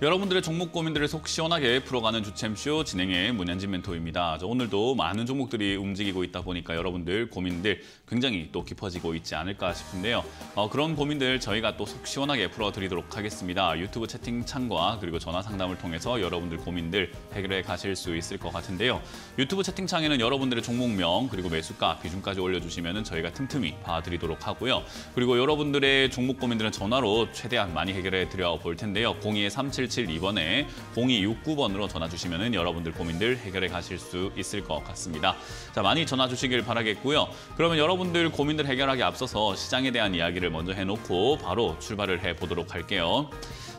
여러분들의 종목 고민들을 속 시원하게 풀어가는 주챔쇼 진행의 문현진 멘토입니다. 오늘도 많은 종목들이 움직이고 있다 보니까 여러분들 고민들 굉장히 또 깊어지고 있지 않을까 싶은데요. 어, 그런 고민들 저희가 또 속 시원하게 풀어드리도록 하겠습니다. 유튜브 채팅창과 그리고 전화 상담을 통해서 여러분들 고민들 해결해 가실 수 있을 것 같은데요. 유튜브 채팅창에는 여러분들의 종목명 그리고 매수가, 비중까지 올려주시면 저희가 틈틈이 봐드리도록 하고요. 그리고 여러분들의 종목 고민들은 전화로 최대한 많이 해결해 드려 볼 텐데요. 0 2 3 7 3772번에 0269번으로 전화 주시면 여러분들 고민들 해결해 가실 수 있을 것 같습니다. 자 많이 전화 주시길 바라겠고요. 그러면 여러분들 고민들 해결하기 앞서서 시장에 대한 이야기를 먼저 해놓고 바로 출발을 해보도록 할게요.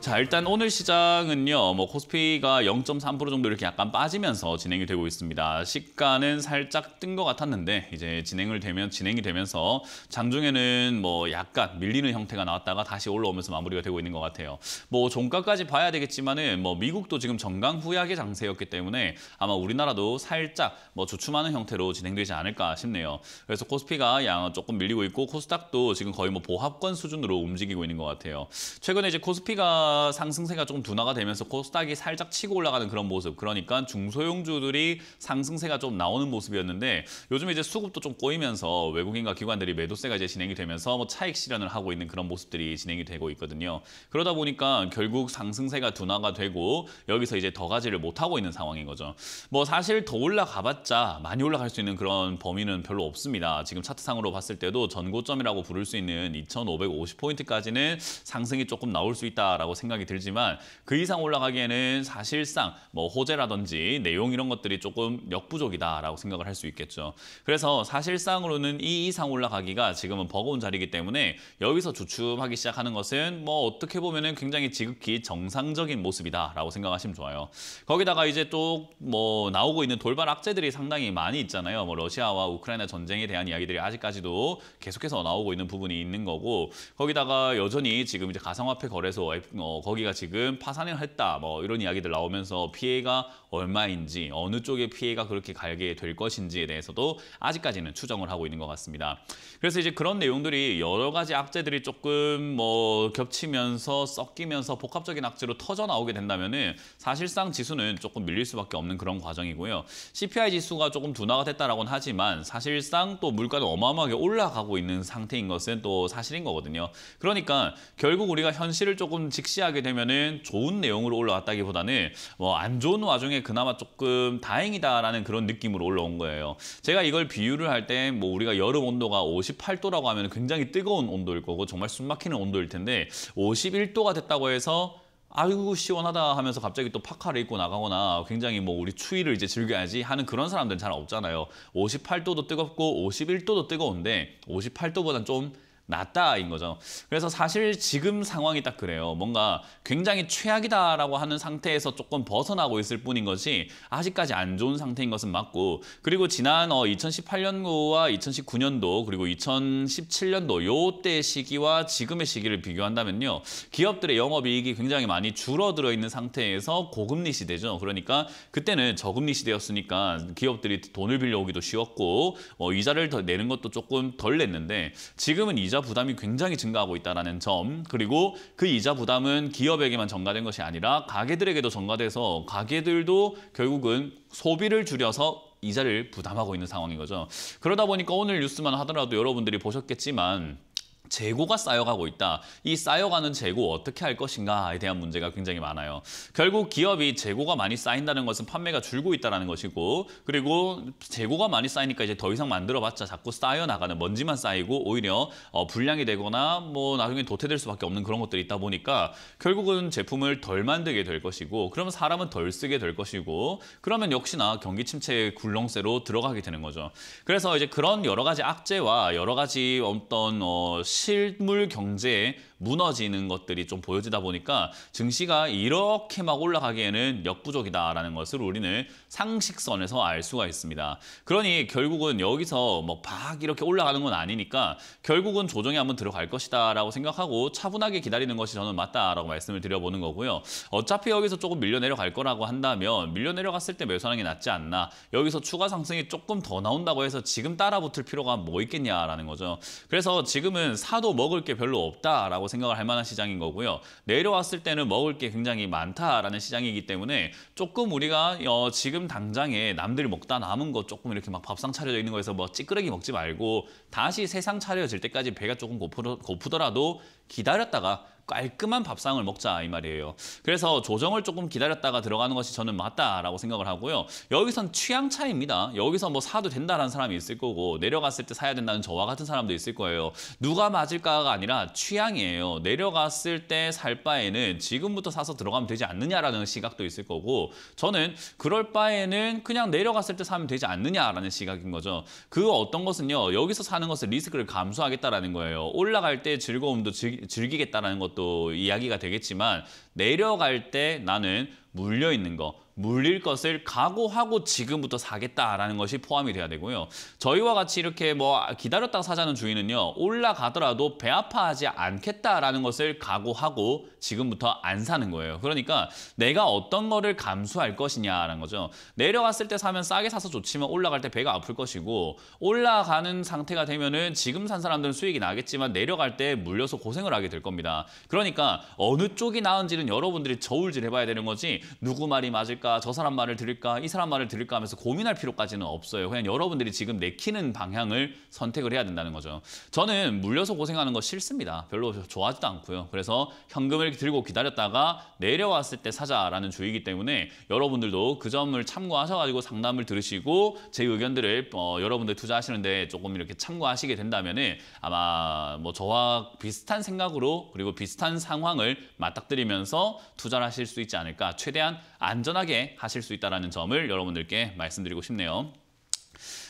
자 일단 오늘 시장은요 뭐 코스피가 0.3% 정도 이렇게 약간 빠지면서 진행이 되고 있습니다 시가는 살짝 뜬 것 같았는데 이제 진행을 되면 진행이 되면서 장중에는 뭐 약간 밀리는 형태가 나왔다가 다시 올라오면서 마무리가 되고 있는 것 같아요 뭐 종가까지 봐야 되겠지만은 뭐 미국도 지금 정강 후약의 장세였기 때문에 아마 우리나라도 살짝 뭐 주춤하는 형태로 진행되지 않을까 싶네요 그래서 코스피가 양 조금 밀리고 있고 코스닥도 지금 거의 뭐 보합권 수준으로 움직이고 있는 것 같아요 최근에 이제 코스피가 상승세가 조금 둔화가 되면서 코스닥이 살짝 치고 올라가는 그런 모습. 그러니까 중소형주들이 상승세가 좀 나오는 모습이었는데 요즘 이제 수급도 좀 꼬이면서 외국인과 기관들이 매도세가 이제 진행이 되면서 뭐 차익 실현을 하고 있는 그런 모습들이 진행이 되고 있거든요. 그러다 보니까 결국 상승세가 둔화가 되고 여기서 이제 더 가지를 못하고 있는 상황인 거죠. 뭐 사실 더 올라가봤자 많이 올라갈 수 있는 그런 범위는 별로 없습니다. 지금 차트상으로 봤을 때도 전고점이라고 부를 수 있는 2,550포인트까지는 상승이 조금 나올 수 있다라고 생각이 들지만 그 이상 올라가기에는 사실상 뭐 호재라든지 내용 이런 것들이 조금 역부족이다라고 생각을 할 수 있겠죠. 그래서 사실상으로는 이 이상 올라가기가 지금은 버거운 자리이기 때문에 여기서 주춤하기 시작하는 것은 뭐 어떻게 보면은 굉장히 지극히 정상적인 모습이다라고 생각하시면 좋아요. 거기다가 이제 또 뭐 나오고 있는 돌발 악재들이 상당히 많이 있잖아요. 뭐 러시아와 우크라이나 전쟁에 대한 이야기들이 아직까지도 계속해서 나오고 있는 부분이 있는 거고 거기다가 여전히 지금 이제 가상화폐 거래소 어, 거기가 지금 파산을 했다 뭐 이런 이야기들 나오면서 피해가 얼마인지 어느 쪽에 피해가 그렇게 갈게 될 것인지에 대해서도 아직까지는 추정을 하고 있는 것 같습니다. 그래서 이제 그런 내용들이 여러 가지 악재들이 조금 뭐 겹치면서 섞이면서 복합적인 악재로 터져 나오게 된다면은 사실상 지수는 조금 밀릴 수밖에 없는 그런 과정이고요. CPI 지수가 조금 둔화가 됐다라고는 하지만 사실상 또 물가는 어마어마하게 올라가고 있는 상태인 것은 또 사실인 거거든요. 그러니까 결국 우리가 현실을 조금 직시 캐하게 되면은 좋은 내용으로 올라왔다기보다는 뭐 안 좋은 와중에 그나마 조금 다행이다라는 그런 느낌으로 올라온 거예요. 제가 이걸 비유를 할 때 뭐 우리가 여름 온도가 58도라고 하면 굉장히 뜨거운 온도일 거고 정말 숨막히는 온도일 텐데 51도가 됐다고 해서 아이고 시원하다 하면서 갑자기 또 파카를 입고 나가거나 굉장히 뭐 우리 추위를 이제 즐겨야지 하는 그런 사람들은 잘 없잖아요. 58도도 뜨겁고 51도도 뜨거운데 58도보단 좀 낫다인 거죠. 그래서 사실 지금 상황이 딱 그래요. 뭔가 굉장히 최악이다라고 하는 상태에서 조금 벗어나고 있을 뿐인 것이 아직까지 안 좋은 상태인 것은 맞고 그리고 지난 어, 2018년도와 2019년도 그리고 2017년도 요 때 시기와 지금의 시기를 비교한다면요. 기업들의 영업이익이 굉장히 많이 줄어들어 있는 상태에서 고금리 시대죠. 그러니까 그때는 저금리 시대였으니까 기업들이 돈을 빌려오기도 쉬웠고 어, 이자를 더 내는 것도 조금 덜 냈는데 지금은 이자 이자 부담이 굉장히 증가하고 있다는 점 그리고 그 이자 부담은 기업에게만 전가된 것이 아니라 가게들에게도 전가돼서 가게들도 결국은 소비를 줄여서 이자를 부담하고 있는 상황인 거죠. 그러다 보니까 오늘 뉴스만 하더라도 여러분들이 보셨겠지만 재고가 쌓여가고 있다. 이 쌓여가는 재고 어떻게 할 것인가에 대한 문제가 굉장히 많아요. 결국 기업이 재고가 많이 쌓인다는 것은 판매가 줄고 있다는 것이고 그리고 재고가 많이 쌓이니까 이제 더 이상 만들어봤자 자꾸 쌓여나가는 먼지만 쌓이고 오히려 어, 불량이 되거나 뭐 나중에 도태될 수밖에 없는 그런 것들이 있다 보니까 결국은 제품을 덜 만들게 될 것이고 그러면 사람은 덜 쓰게 될 것이고 그러면 역시나 경기 침체의 굴렁쇠로 들어가게 되는 거죠. 그래서 이제 그런 여러 가지 악재와 여러 가지 어떤 어, 실물 경제에 무너지는 것들이 좀 보여지다 보니까 증시가 이렇게 막 올라가기에는 역부족이다라는 것을 우리는 상식선에서 알 수가 있습니다. 그러니 결국은 여기서 뭐팍 이렇게 올라가는 건 아니니까 결국은 조정에 한번 들어갈 것이다라고 생각하고 차분하게 기다리는 것이 저는 맞다라고 말씀을 드려보는 거고요. 어차피 여기서 조금 밀려 내려갈 거라고 한다면 밀려 내려갔을 때 매수하는 게 낫지 않나. 여기서 추가 상승이 조금 더 나온다고 해서 지금 따라 붙을 필요가 뭐 있겠냐라는 거죠. 그래서 지금은 사도 먹을 게 별로 없다라고 생각을 할 만한 시장인 거고요. 내려왔을 때는 먹을 게 굉장히 많다라는 시장이기 때문에 조금 우리가 어, 지금 당장에 남들이 먹다 남은 거 조금 이렇게 막 밥상 차려져 있는 거에서 뭐찌끄러기 먹지 말고 다시 세상 차려질 때까지 배가 조금 고프더라도 기다렸다가 깔끔한 밥상을 먹자 이 말이에요. 그래서 조정을 조금 기다렸다가 들어가는 것이 저는 맞다라고 생각을 하고요. 여기선 취향 차이입니다. 여기서 뭐 사도 된다라는 사람이 있을 거고 내려갔을 때 사야 된다는 저와 같은 사람도 있을 거예요. 누가 맞을까가 아니라 취향이에요. 내려갔을 때 살 바에는 지금부터 사서 들어가면 되지 않느냐라는 시각도 있을 거고 저는 그럴 바에는 그냥 내려갔을 때 사면 되지 않느냐라는 시각인 거죠. 그 어떤 것은요. 여기서 사는 것을 리스크를 감수하겠다라는 거예요. 올라갈 때 즐거움도 즐기겠다라는 것도 또 이야기가 되겠지만 내려갈 때 나는 물려 있는 거 물릴 것을 각오하고 지금부터 사겠다라는 것이 포함이 돼야 되고요. 저희와 같이 이렇게 뭐 기다렸다가 사자는 주인은요. 올라가더라도 배 아파하지 않겠다라는 것을 각오하고 지금부터 안 사는 거예요. 그러니까 내가 어떤 거를 감수할 것이냐라는 거죠. 내려갔을 때 사면 싸게 사서 좋지만 올라갈 때 배가 아플 것이고 올라가는 상태가 되면은 지금 산 사람들은 수익이 나겠지만 내려갈 때 물려서 고생을 하게 될 겁니다. 그러니까 어느 쪽이 나은지는 여러분들이 저울질 해봐야 되는 거지 누구 말이 맞을까 들을까 저 사람 말을 들을까 이 사람 말을 들을까 하면서 고민할 필요까지는 없어요. 그냥 여러분들이 지금 내키는 방향을 선택을 해야 된다는 거죠. 저는 물려서 고생하는 거 싫습니다. 별로 좋아하지도 않고요. 그래서 현금을 들고 기다렸다가 내려왔을 때 사자라는 주의이기 때문에 여러분들도 그 점을 참고하셔가지고 상담을 들으시고 제 의견들을 어, 여러분들 투자하시는데 조금 이렇게 참고하시게 된다면 아마 뭐 저와 비슷한 생각으로 그리고 비슷한 상황을 맞닥뜨리면서 투자를 하실 수 있지 않을까 최대한 안전하게 하실 수 있다는 점을 여러분들께 말씀드리고 싶네요.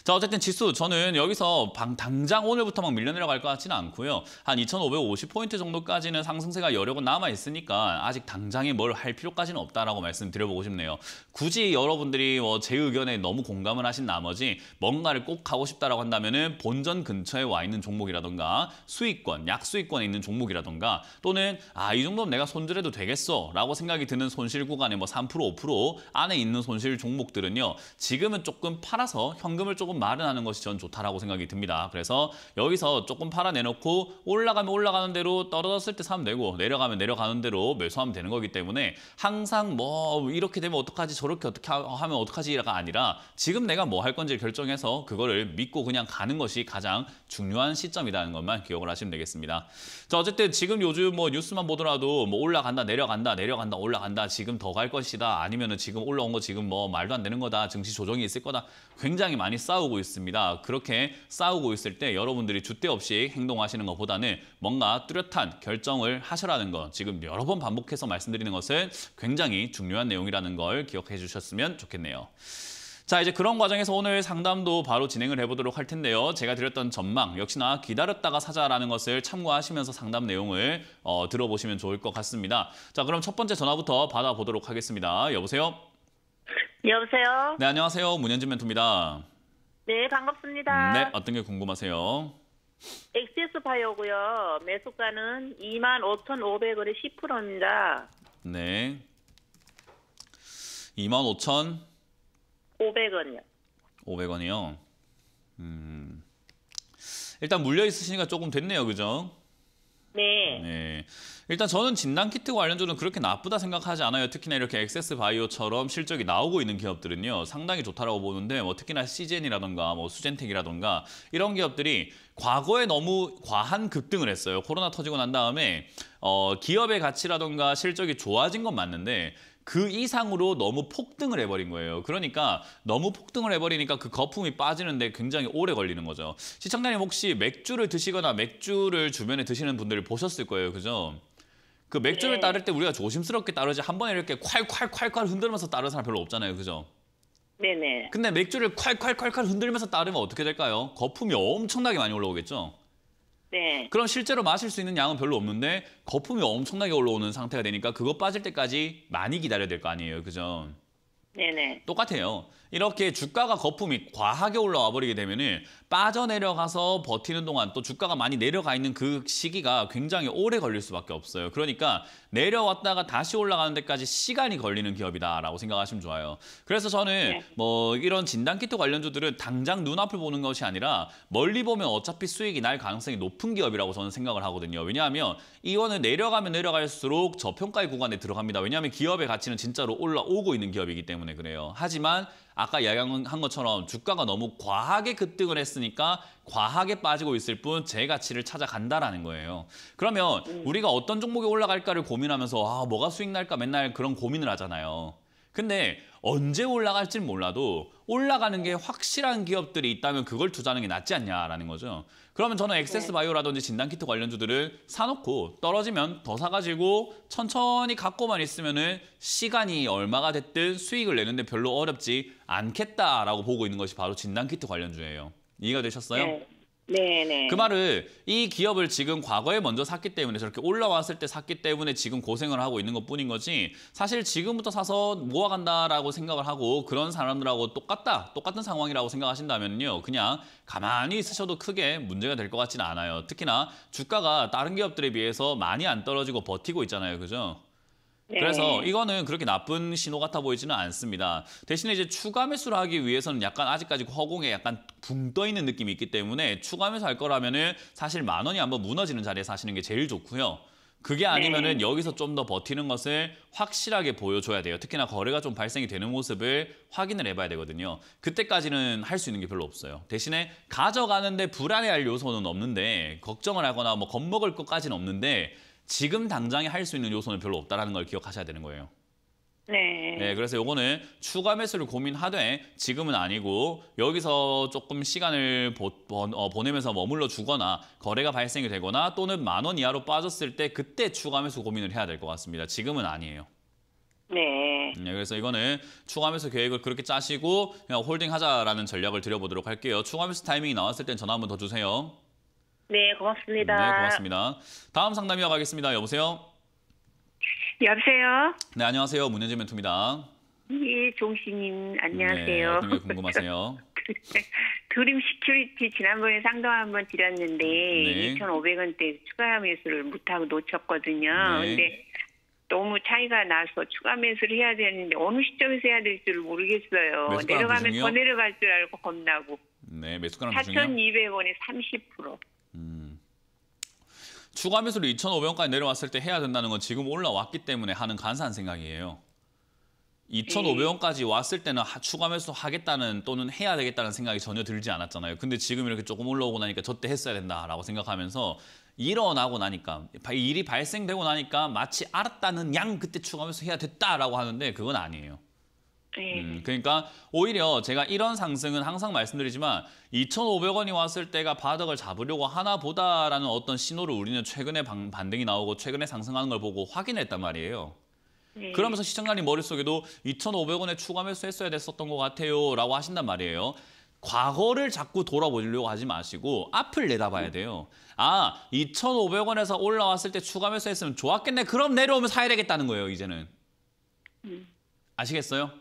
자 어쨌든 지수 저는 여기서 방, 당장 오늘부터 막 밀려 내려갈 것 같지는 않고요. 한 2,550포인트 정도까지는 상승세가 여력은 남아있으니까 아직 당장에 뭘 할 필요까지는 없다라고 말씀드려보고 싶네요. 굳이 여러분들이 뭐 제 의견에 너무 공감을 하신 나머지 뭔가를 꼭 하고 싶다라고 한다면 은 본전 근처에 와 있는 종목이라던가 수익권, 약수익권에 있는 종목이라던가 또는 아 이 정도면 내가 손절해도 되겠어 라고 생각이 드는 손실 구간에 뭐 3%, 5% 안에 있는 손실 종목들은요. 지금은 조금 팔아서 현금을 조금 조금 말은 하는 것이 전 좋다라고 생각이 듭니다. 그래서 여기서 조금 팔아내놓고 올라가면 올라가는 대로 떨어졌을 때 사면 되고 내려가면 내려가는 대로 매수하면 되는 거기 때문에 항상 뭐 이렇게 되면 어떡하지 저렇게 어떻게 하면 어떡하지가 아니라 지금 내가 뭐 할 건지 결정해서 그거를 믿고 그냥 가는 것이 가장 중요한 시점이라는 것만 기억을 하시면 되겠습니다. 자 어쨌든 지금 요즘 뭐 뉴스만 보더라도 뭐 올라간다 내려간다 내려간다 올라간다 지금 더 갈 것이다 아니면 지금 올라온 거 지금 뭐 말도 안 되는 거다 증시 조정이 있을 거다 굉장히 많이 싸우 싸우고 있습니다. 그렇게 싸우고 있을 때 여러분들이 주대 없이 행동하시는 것보다는 뭔가 뚜렷한 결정을 하셔라는 것 지금 여러 번 반복해서 말씀드리는 것은 굉장히 중요한 내용이라는 걸 기억해 주셨으면 좋겠네요. 자 이제 그런 과정에서 오늘 상담도 바로 진행을 해보도록 할 텐데요. 제가 드렸던 전망 역시나 기다렸다가 사자라는 것을 참고하시면서 상담 내용을 어, 들어보시면 좋을 것 같습니다. 자 그럼 첫 번째 전화부터 받아보도록 하겠습니다. 여보세요? 여보세요? 네 안녕하세요. 문현진 멘토입니다. 네, 반갑습니다. 네, 어떤 게 궁금하세요? 엑세스 바이오고요. 매수가는 25,500원에 10%입니다. 네. 25,500원이요. 500원이요. 음. 일단 물려 있으시니까 조금 됐네요. 그죠? 네. 네. 일단 저는 진단 키트 관련주는 그렇게 나쁘다 생각하지 않아요. 특히나 이렇게 엑세스 바이오처럼 실적이 나오고 있는 기업들은요. 상당히 좋다라고 보는데 뭐 특히나 시젠이라던가 뭐 수젠텍이라던가 이런 기업들이 과거에 너무 과한 급등을 했어요. 코로나 터지고 난 다음에 어, 기업의 가치라던가 실적이 좋아진 건 맞는데 그 이상으로 너무 폭등을 해버린 거예요. 그러니까 너무 폭등을 해버리니까 그 거품이 빠지는데 굉장히 오래 걸리는 거죠. 시청자님 혹시 맥주를 드시거나 맥주를 주변에 드시는 분들을 보셨을 거예요. 그죠? 그 맥주를 네. 따를 때 우리가 조심스럽게 따르지 한 번에 이렇게 콸콸콸콸 흔들면서 따르는 사람 별로 없잖아요. 그죠? 네네. 근데 맥주를 콸콸콸콸 흔들면서 따르면 어떻게 될까요? 거품이 엄청나게 많이 올라오겠죠? 네. 그럼 실제로 마실 수 있는 양은 별로 없는데 거품이 엄청나게 올라오는 상태가 되니까 그거 빠질 때까지 많이 기다려야 될 거 아니에요. 그죠? 네네. 똑같아요. 이렇게 주가가 거품이 과하게 올라와 버리게 되면 빠져내려가서 버티는 동안 또 주가가 많이 내려가 있는 그 시기가 굉장히 오래 걸릴 수밖에 없어요. 그러니까 내려왔다가 다시 올라가는 데까지 시간이 걸리는 기업이다라고 생각하시면 좋아요. 그래서 저는 네. 뭐 이런 진단키트 관련주들은 당장 눈앞을 보는 것이 아니라 멀리 보면 어차피 수익이 날 가능성이 높은 기업이라고 저는 생각을 하거든요. 왜냐하면 이거는 내려가면 내려갈수록 저평가의 구간에 들어갑니다. 왜냐하면 기업의 가치는 진짜로 올라오고 있는 기업이기 때문에 그래요. 하지만 아까 이야기한 것처럼 주가가 너무 과하게 급등을 했으니까 과하게 빠지고 있을 뿐 제 가치를 찾아간다라는 거예요. 그러면 음. 우리가 어떤 종목이 올라갈까를 고민하면서 아 뭐가 수익 날까 맨날 그런 고민을 하잖아요. 근데 언제 올라갈지 몰라도 올라가는 게 확실한 기업들이 있다면 그걸 투자하는 게 낫지 않냐라는 거죠. 그러면 저는 네. 액세스 바이오라든지 진단키트 관련주들을 사놓고 떨어지면 더 사가지고 천천히 갖고만 있으면은 시간이 얼마가 됐든 수익을 내는데 별로 어렵지 않겠다라고 보고 있는 것이 바로 진단키트 관련주예요. 이해가 되셨어요? 네. 네네. 그 말을 이 기업을 지금 과거에 먼저 샀기 때문에 저렇게 올라왔을 때 샀기 때문에 지금 고생을 하고 있는 것 뿐인 거지 사실 지금부터 사서 모아간다라고 생각을 하고 그런 사람들하고 똑같다, 똑같은 상황이라고 생각하신다면요. 그냥 가만히 있으셔도 크게 문제가 될 것 같지는 않아요. 특히나 주가가 다른 기업들에 비해서 많이 안 떨어지고 버티고 있잖아요. 그죠? 네. 그래서 이거는 그렇게 나쁜 신호 같아 보이지는 않습니다. 대신에 이제 추가 매수를 하기 위해서는 약간 아직까지 허공에 약간 붕 떠 있는 느낌이 있기 때문에 추가 매수 할 거라면은 사실 만 원이 한번 무너지는 자리에 사시는 게 제일 좋고요. 그게 네. 아니면은 네. 여기서 좀 더 버티는 것을 확실하게 보여줘야 돼요. 특히나 거래가 좀 발생이 되는 모습을 확인을 해봐야 되거든요. 그때까지는 할 수 있는 게 별로 없어요. 대신에 가져가는데 불안해할 요소는 없는데 걱정을 하거나 뭐 겁먹을 것까지는 없는데 지금 당장에 할 수 있는 요소는 별로 없다는걸 기억하셔야 되는 거예요. 네. 네, 그래서 요거는 추가 매수를 고민하되 지금은 아니고 여기서 조금 시간을 보, 어, 보내면서 머물러 주거나 거래가 발생이 되거나 또는 만 원 이하로 빠졌을 때 그때 추가 매수 고민을 해야 될 것 같습니다. 지금은 아니에요. 네. 네. 그래서 이거는 추가 매수 계획을 그렇게 짜시고 그냥 홀딩하자라는 전략을 드려보도록 할게요. 추가 매수 타이밍이 나왔을 땐 전화 한번 더 주세요. 네, 고맙습니다. 네, 고맙습니다. 다음 상담 이어가겠습니다. 여보세요? 여보세요? 네, 안녕하세요. 문현재 멘토입니다. 예, 종신님 안녕하세요. 네, 어떤 게 궁금하세요? 드림 시큐리티 지난번에 상담 한번 드렸는데 네. 2,500원대 추가 매수를 못하고 놓쳤거든요. 네. 근데 너무 차이가 나서 추가 매수를 해야 되는데 어느 시점에서 해야 될지를 모르겠어요. 내려가면 더 내려갈 줄 알고 겁나고. 네, 매수가 4,200원에 30%. 추가 매수로 2,500원까지 내려왔을 때 해야 된다는 건 지금 올라왔기 때문에 하는 간사한 생각이에요. 2,500원까지 왔을 때는 추가 매수 하겠다는 또는 해야 되겠다는 생각이 전혀 들지 않았잖아요. 근데 지금 이렇게 조금 올라오고 나니까 저때 했어야 된다라고 생각하면서 일어나고 나니까 일이 발생되고 나니까 마치 알았다는 양 그때 추가 매수 해야 됐다라고 하는데 그건 아니에요. 예. 음, 그러니까 오히려 제가 이런 상승은 항상 말씀드리지만 2,500원이 왔을 때가 바닥을 잡으려고 하나 보다라는 어떤 신호를 우리는 최근에 방, 반등이 나오고 최근에 상승하는 걸 보고 확인했단 말이에요. 네. 그러면서 시청자님 머릿속에도 2,500원에 추가 매수했어야 됐었던 것 같아요 라고 하신단 말이에요. 과거를 자꾸 돌아보려고 하지 마시고 앞을 내다봐야 돼요. 아, 2,500원에서 올라왔을 때 추가 매수했으면 좋았겠네. 그럼 내려오면 사야 되겠다는 거예요, 이제는. 음. 아시겠어요?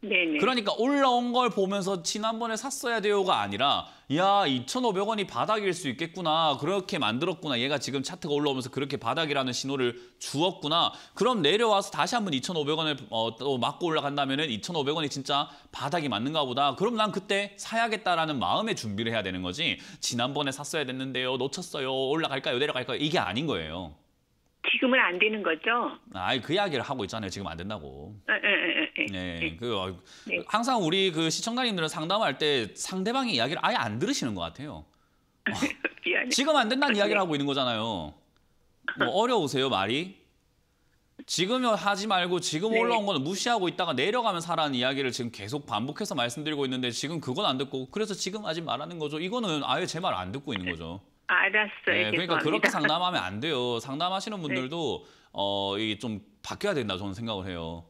그러니까 올라온 걸 보면서 지난번에 샀어야 돼요가 아니라 야 2,500원이 바닥일 수 있겠구나. 그렇게 만들었구나. 얘가 지금 차트가 올라오면서 그렇게 바닥이라는 신호를 주었구나. 그럼 내려와서 다시 한번 2,500원을 어, 또 맞고 올라간다면 은 2,500원이 진짜 바닥이 맞는가 보다. 그럼 난 그때 사야겠다라는 마음의 준비를 해야 되는 거지. 지난번에 샀어야 됐는데요. 놓쳤어요. 올라갈까요? 내려갈까요? 이게 아닌 거예요. 지금은 안 되는 거죠? 아이 그 이야기를 하고 있잖아요. 지금 안 된다고. 에, 예, 네, 예, 예, 그 네. 항상 우리 그 시청자님들은 상담할 때 상대방의 이야기를 아예 안 들으시는 것 같아요. 미안해. 지금 안 된다는 이야기를 하고 있는 거잖아요. 뭐 어려우세요 말이? 지금 하지 말고 지금 네. 올라온 거는 무시하고 있다가 내려가면 사라는 이야기를 지금 계속 반복해서 말씀드리고 있는데 지금 그건 안 듣고 그래서 지금 하지 말라는 거죠. 이거는 아예 제 말 안 듣고 있는 거죠. 알았어요. 네, 그러니까 그렇게 상담하면 안 돼요. 상담하시는 네. 분들도 네. 어, 이 좀 바뀌어야 된다 저는 생각을 해요.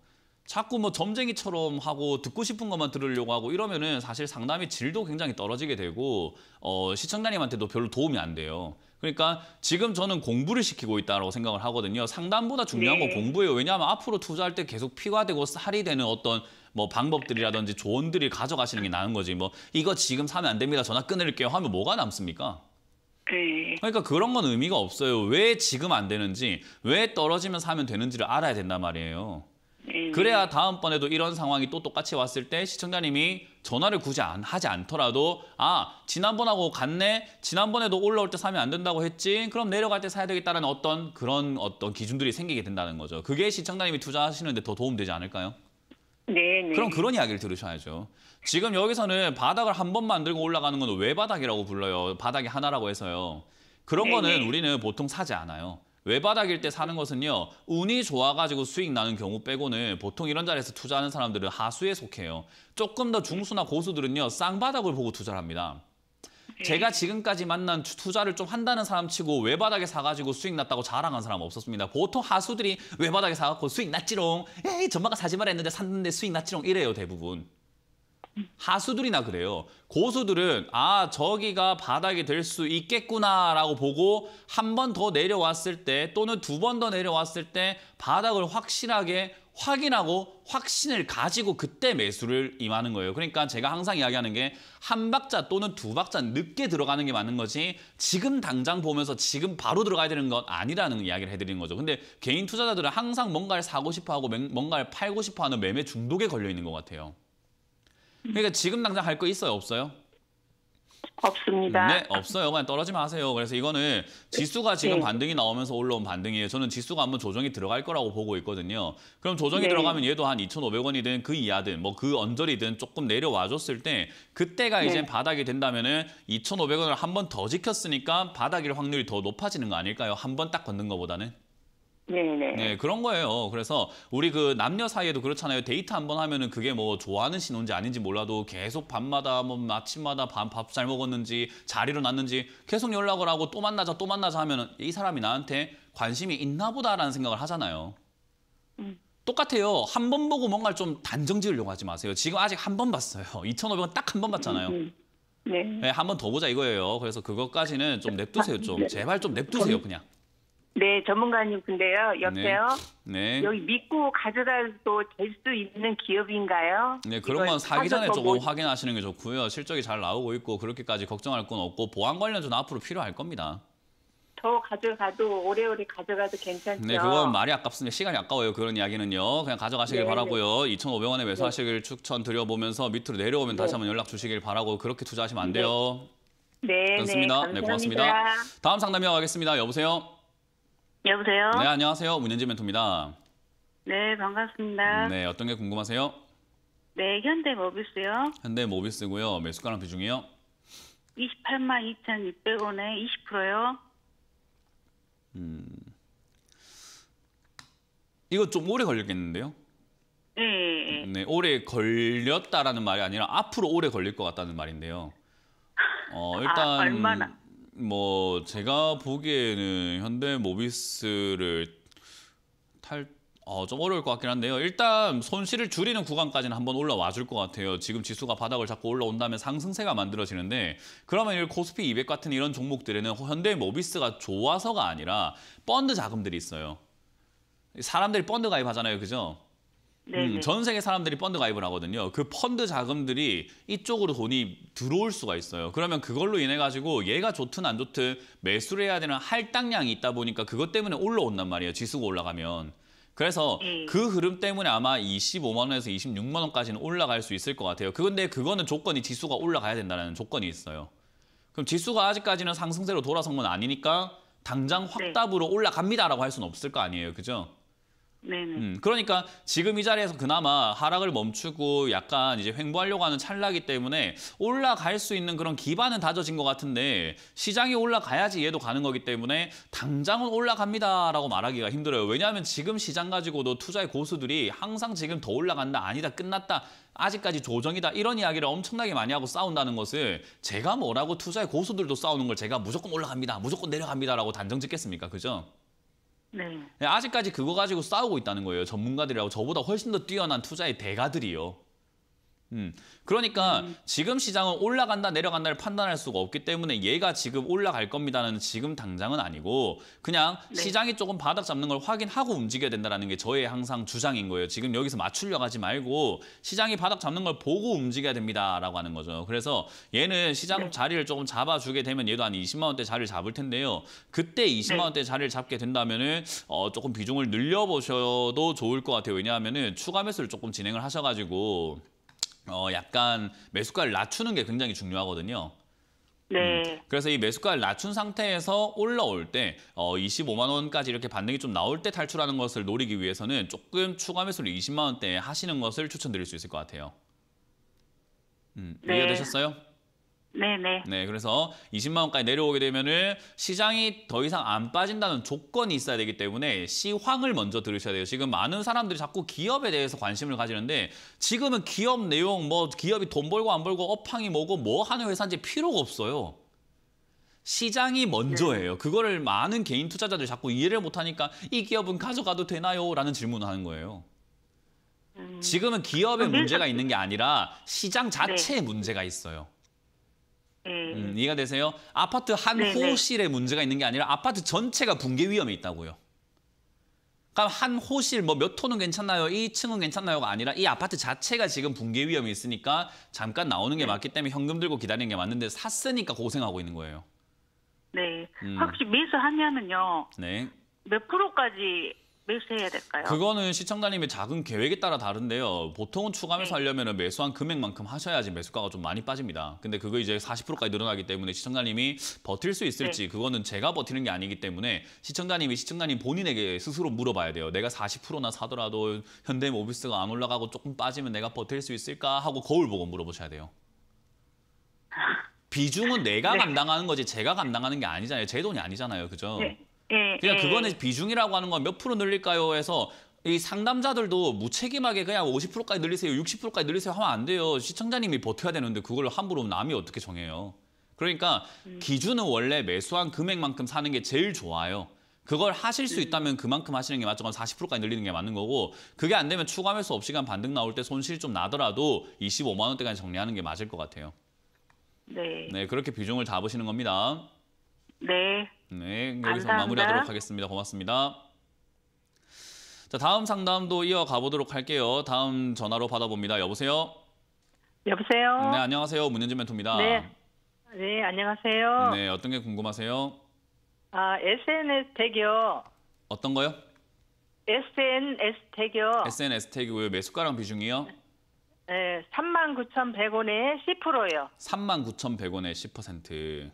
자꾸 뭐 점쟁이처럼 하고 듣고 싶은 것만 들으려고 하고 이러면은 사실 상담의 질도 굉장히 떨어지게 되고 어, 시청자님한테도 별로 도움이 안 돼요. 그러니까 지금 저는 공부를 시키고 있다고 생각을 하거든요. 상담보다 중요한 네. 건 공부예요. 왜냐하면 앞으로 투자할 때 계속 피가 되고 살이 되는 어떤 뭐 방법들이라든지 조언들을 가져가시는 게 나은 거지. 뭐 이거 지금 사면 안 됩니다. 전화 끊을게요 하면 뭐가 남습니까? 네. 그러니까 그런 건 의미가 없어요. 왜 지금 안 되는지, 왜떨어지면사면 되는지를 알아야 된단 말이에요. 네. 그래야 다음번에도 이런 상황이 또 똑같이 왔을 때 시청자님이 전화를 굳이 안, 하지 않더라도 아, 지난번하고 같네. 지난번에도 올라올 때 사면 안 된다고 했지. 그럼 내려갈 때 사야 되겠다는 어떤 그런 어떤 기준들이 생기게 된다는 거죠. 그게 시청자님이 투자하시는데 더 도움되지 않을까요? 네, 네. 그럼 그런 이야기를 들으셔야죠. 지금 여기서는 바닥을 한번 만들고 올라가는 건 외바닥이라고 불러요. 바닥이 하나라고 해서요. 그런 네, 거는 네. 우리는 보통 사지 않아요. 외바닥일 때 사는 것은요. 운이 좋아가지고 수익 나는 경우 빼고는 보통 이런 자리에서 투자하는 사람들은 하수에 속해요. 조금 더 중수나 고수들은요. 쌍바닥을 보고 투자를 합니다. 예. 제가 지금까지 만난 투자를 좀 한다는 사람 치고 외바닥에 사가지고 수익 났다고 자랑한 사람 없었습니다. 보통 하수들이 외바닥에 사갖고 수익 났지롱. 에이, 전마가 사지 말라 했는데 샀는데 수익 났지롱. 이래요, 대부분. 하수들이나 그래요. 고수들은 아 저기가 바닥이 될 수 있겠구나라고 보고 한 번 더 내려왔을 때 또는 두 번 더 내려왔을 때 바닥을 확실하게 확인하고 확신을 가지고 그때 매수를 임하는 거예요. 그러니까 제가 항상 이야기하는 게 한 박자 또는 두 박자 늦게 들어가는 게 맞는 거지 지금 당장 보면서 지금 바로 들어가야 되는 건 아니라는 이야기를 해드리는 거죠. 근데 개인 투자자들은 항상 뭔가를 사고 싶어하고 뭔가를 팔고 싶어하는 매매 중독에 걸려 있는 것 같아요. 그러니까 지금 당장 할 거 있어요? 없어요? 없습니다. 네, 없어요. 그냥 떨어지 마세요. 그래서 이거는 지수가 지금 네. 반등이 나오면서 올라온 반등이에요. 저는 지수가 한번 조정이 들어갈 거라고 보고 있거든요. 그럼 조정이 네. 들어가면 얘도 한 2,500원이든 그 이하든 뭐 그 언저리든 조금 내려와줬을 때 그때가 네. 이제 바닥이 된다면은 2,500원을 한번 더 지켰으니까 바닥일 확률이 더 높아지는 거 아닐까요? 한번딱 걷는 거보다는. 네네. 네, 그런 거예요. 그래서 우리 그 남녀 사이에도 그렇잖아요. 데이트 한 번 하면은 그게 뭐 좋아하는 신호인지 아닌지 몰라도 계속 밤마다 뭐 아침마다 밥 잘 먹었는지 자리어났는지 계속 연락을 하고 또 만나자 또 만나자 하면은 이 사람이 나한테 관심이 있나 보다라는 생각을 하잖아요. 음. 똑같아요. 한 번 보고 뭔가를 좀 단정 지으려고 하지 마세요. 지금 아직 한 번 봤어요. 2,500원 딱 한 번 봤잖아요. 음. 음. 네. 네한 번 더 보자 이거예요. 그래서 그것까지는 좀 냅두세요. 좀 네. 제발 좀 냅두세요 그냥. 네, 전문가님 근데요. 옆에요. 네. 네. 여기 믿고 가져가도 될 수 있는 기업인가요? 네, 그런 건 사기 전에 조금 못... 뭐- 확인하시는 게 좋고요. 실적이 잘 나오고 있고 그렇게까지 걱정할 건 없고 보안 관련주 앞으로 필요할 겁니다. 더 가져가도 오래오래 가져가도 괜찮죠. 네, 그건 말이 아깝습니다. 시간이 아까워요. 그런 이야기는요. 그냥 가져가시길 네. 바라고요. 2,500원에 매수하시길 네. 추천드려보면서 밑으로 내려오면 네. 다시 한번 연락 주시길 바라고 그렇게 투자하시면 안 돼요. 네, 네, 네 그렇습니다. 네, 고맙습니다. 다음 상담이어 가겠습니다. 여보세요. 여보세요? 네, 안녕하세요. 문현지 멘토입니다. 네, 반갑습니다. 네, 어떤 게 궁금하세요? 네, 현대 모비스요. 현대 모비스고요. 매수가랑 비중이요? 28만 2,600원에 20%요. 음. 이거 좀 오래 걸리겠는데요? 네. 네, 오래 걸렸다라는 말이 아니라 앞으로 오래 걸릴 것 같다는 말인데요. 어, 아, 일단 아, 얼마나? 뭐 제가 보기에는 현대 모비스를 탈 어, 좀 어려울 것 같긴 한데요. 일단 손실을 줄이는 구간까지는 한번 올라와 줄 것 같아요. 지금 지수가 바닥을 잡고 올라온다면 상승세가 만들어지는데 그러면 이 코스피 200 같은 이런 종목들에는 현대 모비스가 좋아서가 아니라 펀드 자금들이 있어요. 사람들이 펀드 가입하잖아요. 그죠? 음, 전 세계 사람들이 펀드 가입을 하거든요. 그 펀드 자금들이 이쪽으로 돈이 들어올 수가 있어요. 그러면 그걸로 인해 가지고 얘가 좋든 안 좋든 매수를 해야 되는 할당량이 있다 보니까 그것 때문에 올라온단 말이에요. 지수가 올라가면. 그래서 예. 그 흐름 때문에 아마 25만 원에서 26만 원까지는 올라갈 수 있을 것 같아요. 그런데 그거는 조건이 지수가 올라가야 된다는 조건이 있어요. 그럼 지수가 아직까지는 상승세로 돌아선 건 아니니까 당장 네. 확답으로 네. 올라갑니다라고 할 수는 없을 거 아니에요. 그죠? 음, 그러니까 지금 이 자리에서 그나마 하락을 멈추고 약간 이제 횡보하려고 하는 찰나기 때문에 올라갈 수 있는 그런 기반은 다져진 것 같은데 시장이 올라가야지 얘도 가는 거기 때문에 당장은 올라갑니다라고 말하기가 힘들어요. 왜냐하면 지금 시장 가지고도 투자의 고수들이 항상 지금 더 올라간다, 아니다, 끝났다, 아직까지 조정이다 이런 이야기를 엄청나게 많이 하고 싸운다는 것을 제가 뭐라고 투자의 고수들도 싸우는 걸 제가 무조건 올라갑니다, 무조건 내려갑니다라고 단정 짓겠습니까? 그죠? 네. 아직까지 그거 가지고 싸우고 있다는 거예요. 전문가들이라고 저보다 훨씬 더 뛰어난 투자의 대가들이요. 음. 그러니까 음. 지금 시장은 올라간다 내려간다를 판단할 수가 없기 때문에 얘가 지금 올라갈 겁니다는 지금 당장은 아니고 그냥 네. 시장이 조금 바닥 잡는 걸 확인하고 움직여야 된다는 게 저의 항상 주장인 거예요. 지금 여기서 맞추려고 하지 말고 시장이 바닥 잡는 걸 보고 움직여야 됩니다라고 하는 거죠. 그래서 얘는 시장 네. 자리를 조금 잡아주게 되면 얘도 한 20만 원대 자리를 잡을 텐데요. 그때 20만 원대 자리를 잡게 된다면 은 어, 조금 비중을 늘려보셔도 좋을 것 같아요. 왜냐하면 은 추가 매수를 조금 진행을 하셔가지고 어, 약간 매수가를 낮추는 게 굉장히 중요하거든요. 네. 음, 그래서 이 매수가를 낮춘 상태에서 올라올 때 어, 25만 원까지 이렇게 반등이 좀 나올 때 탈출하는 것을 노리기 위해서는 조금 추가 매수를 20만 원대에 하시는 것을 추천드릴 수 있을 것 같아요. 음, 네. 이해되셨어요? 가 네네. 네, 그래서 20만 원까지 내려오게 되면은 시장이 더 이상 안 빠진다는 조건이 있어야 되기 때문에 시황을 먼저 들으셔야 돼요. 지금 많은 사람들이 자꾸 기업에 대해서 관심을 가지는데 지금은 기업 내용 뭐 기업이 돈 벌고 안 벌고 업황이 뭐고 뭐 하는 회사인지 필요가 없어요. 시장이 먼저예요. 그거를 많은 개인 투자자들이 자꾸 이해를 못하니까 이 기업은 가져가도 되나요? 라는 질문을 하는 거예요. 음. 지금은 기업에 문제가 있는 게 아니라 시장 자체에 네. 문제가 있어요. 음. 음, 이해가 되세요? 아파트 한 네네. 네. 호실에 문제가 있는 게 아니라 아파트 전체가 붕괴 위험에 있다고요. 그러니까 한 호실 뭐 몇 호는 괜찮나요? 이층은 괜찮나요가 아니라 이 아파트 자체가 지금 붕괴 위험이 있으니까 잠깐 나오는 게 네. 맞기 때문에 현금 들고 기다리는 게 맞는데 샀으니까 고생하고 있는 거예요. 네. 음. 혹시 매수하면은요. 네. 몇 프로까지 매수해야 될까요? 그거는 시청자님의 작은 계획에 따라 다른데요. 보통은 추가 매수 네. 하려면 매수한 금액만큼 하셔야지 매수가가 좀 많이 빠집니다. 근데 그거 이제 40%까지 늘어나기 때문에 시청자님이 버틸 수 있을지 네. 그거는 제가 버티는 게 아니기 때문에 시청자님이 시청자님 본인에게 스스로 물어봐야 돼요. 내가 40%나 사더라도 현대모비스가 안 올라가고 조금 빠지면 내가 버틸 수 있을까 하고 거울 보고 물어보셔야 돼요. 비중은 내가 네. 감당하는 거지 제가 감당하는 게 아니잖아요. 제 돈이 아니잖아요. 그죠? 네. 예, 그냥 예. 그거는 비중이라고 하는 건 몇 프로 늘릴까요? 해서 이 상담자들도 무책임하게 그냥 50%까지 늘리세요, 60%까지 늘리세요 하면 안 돼요. 시청자님이 버텨야 되는데 그걸 함부로 남이 어떻게 정해요? 그러니까 음. 기준은 원래 매수한 금액만큼 사는 게 제일 좋아요. 그걸 하실 수 음. 있다면 그만큼 하시는 게 맞죠. 40%까지 늘리는 게 맞는 거고 그게 안 되면 추가 매수 업시간 반등 나올 때 손실이 좀 나더라도 25만 원대까지 정리하는 게 맞을 것 같아요. 네. 네, 그렇게 비중을 잡으시는 겁니다. 네. 네, 여기서 마무리하도록 하겠습니다. 고맙습니다. 자, 다음 상담도 이어가 보도록 할게요. 다음 전화로 받아봅니다. 여보세요. 여보세요. 네, 안녕하세요. 문현진 멘토입니다. 네. 네, 안녕하세요. 네, 어떤 게 궁금하세요? 아, SNS 태그 어떤 거요? SNS 태그 SNS 태그요 매수가랑 비중이요? 네, 39,100원에 10%요. 39,100원에 10%.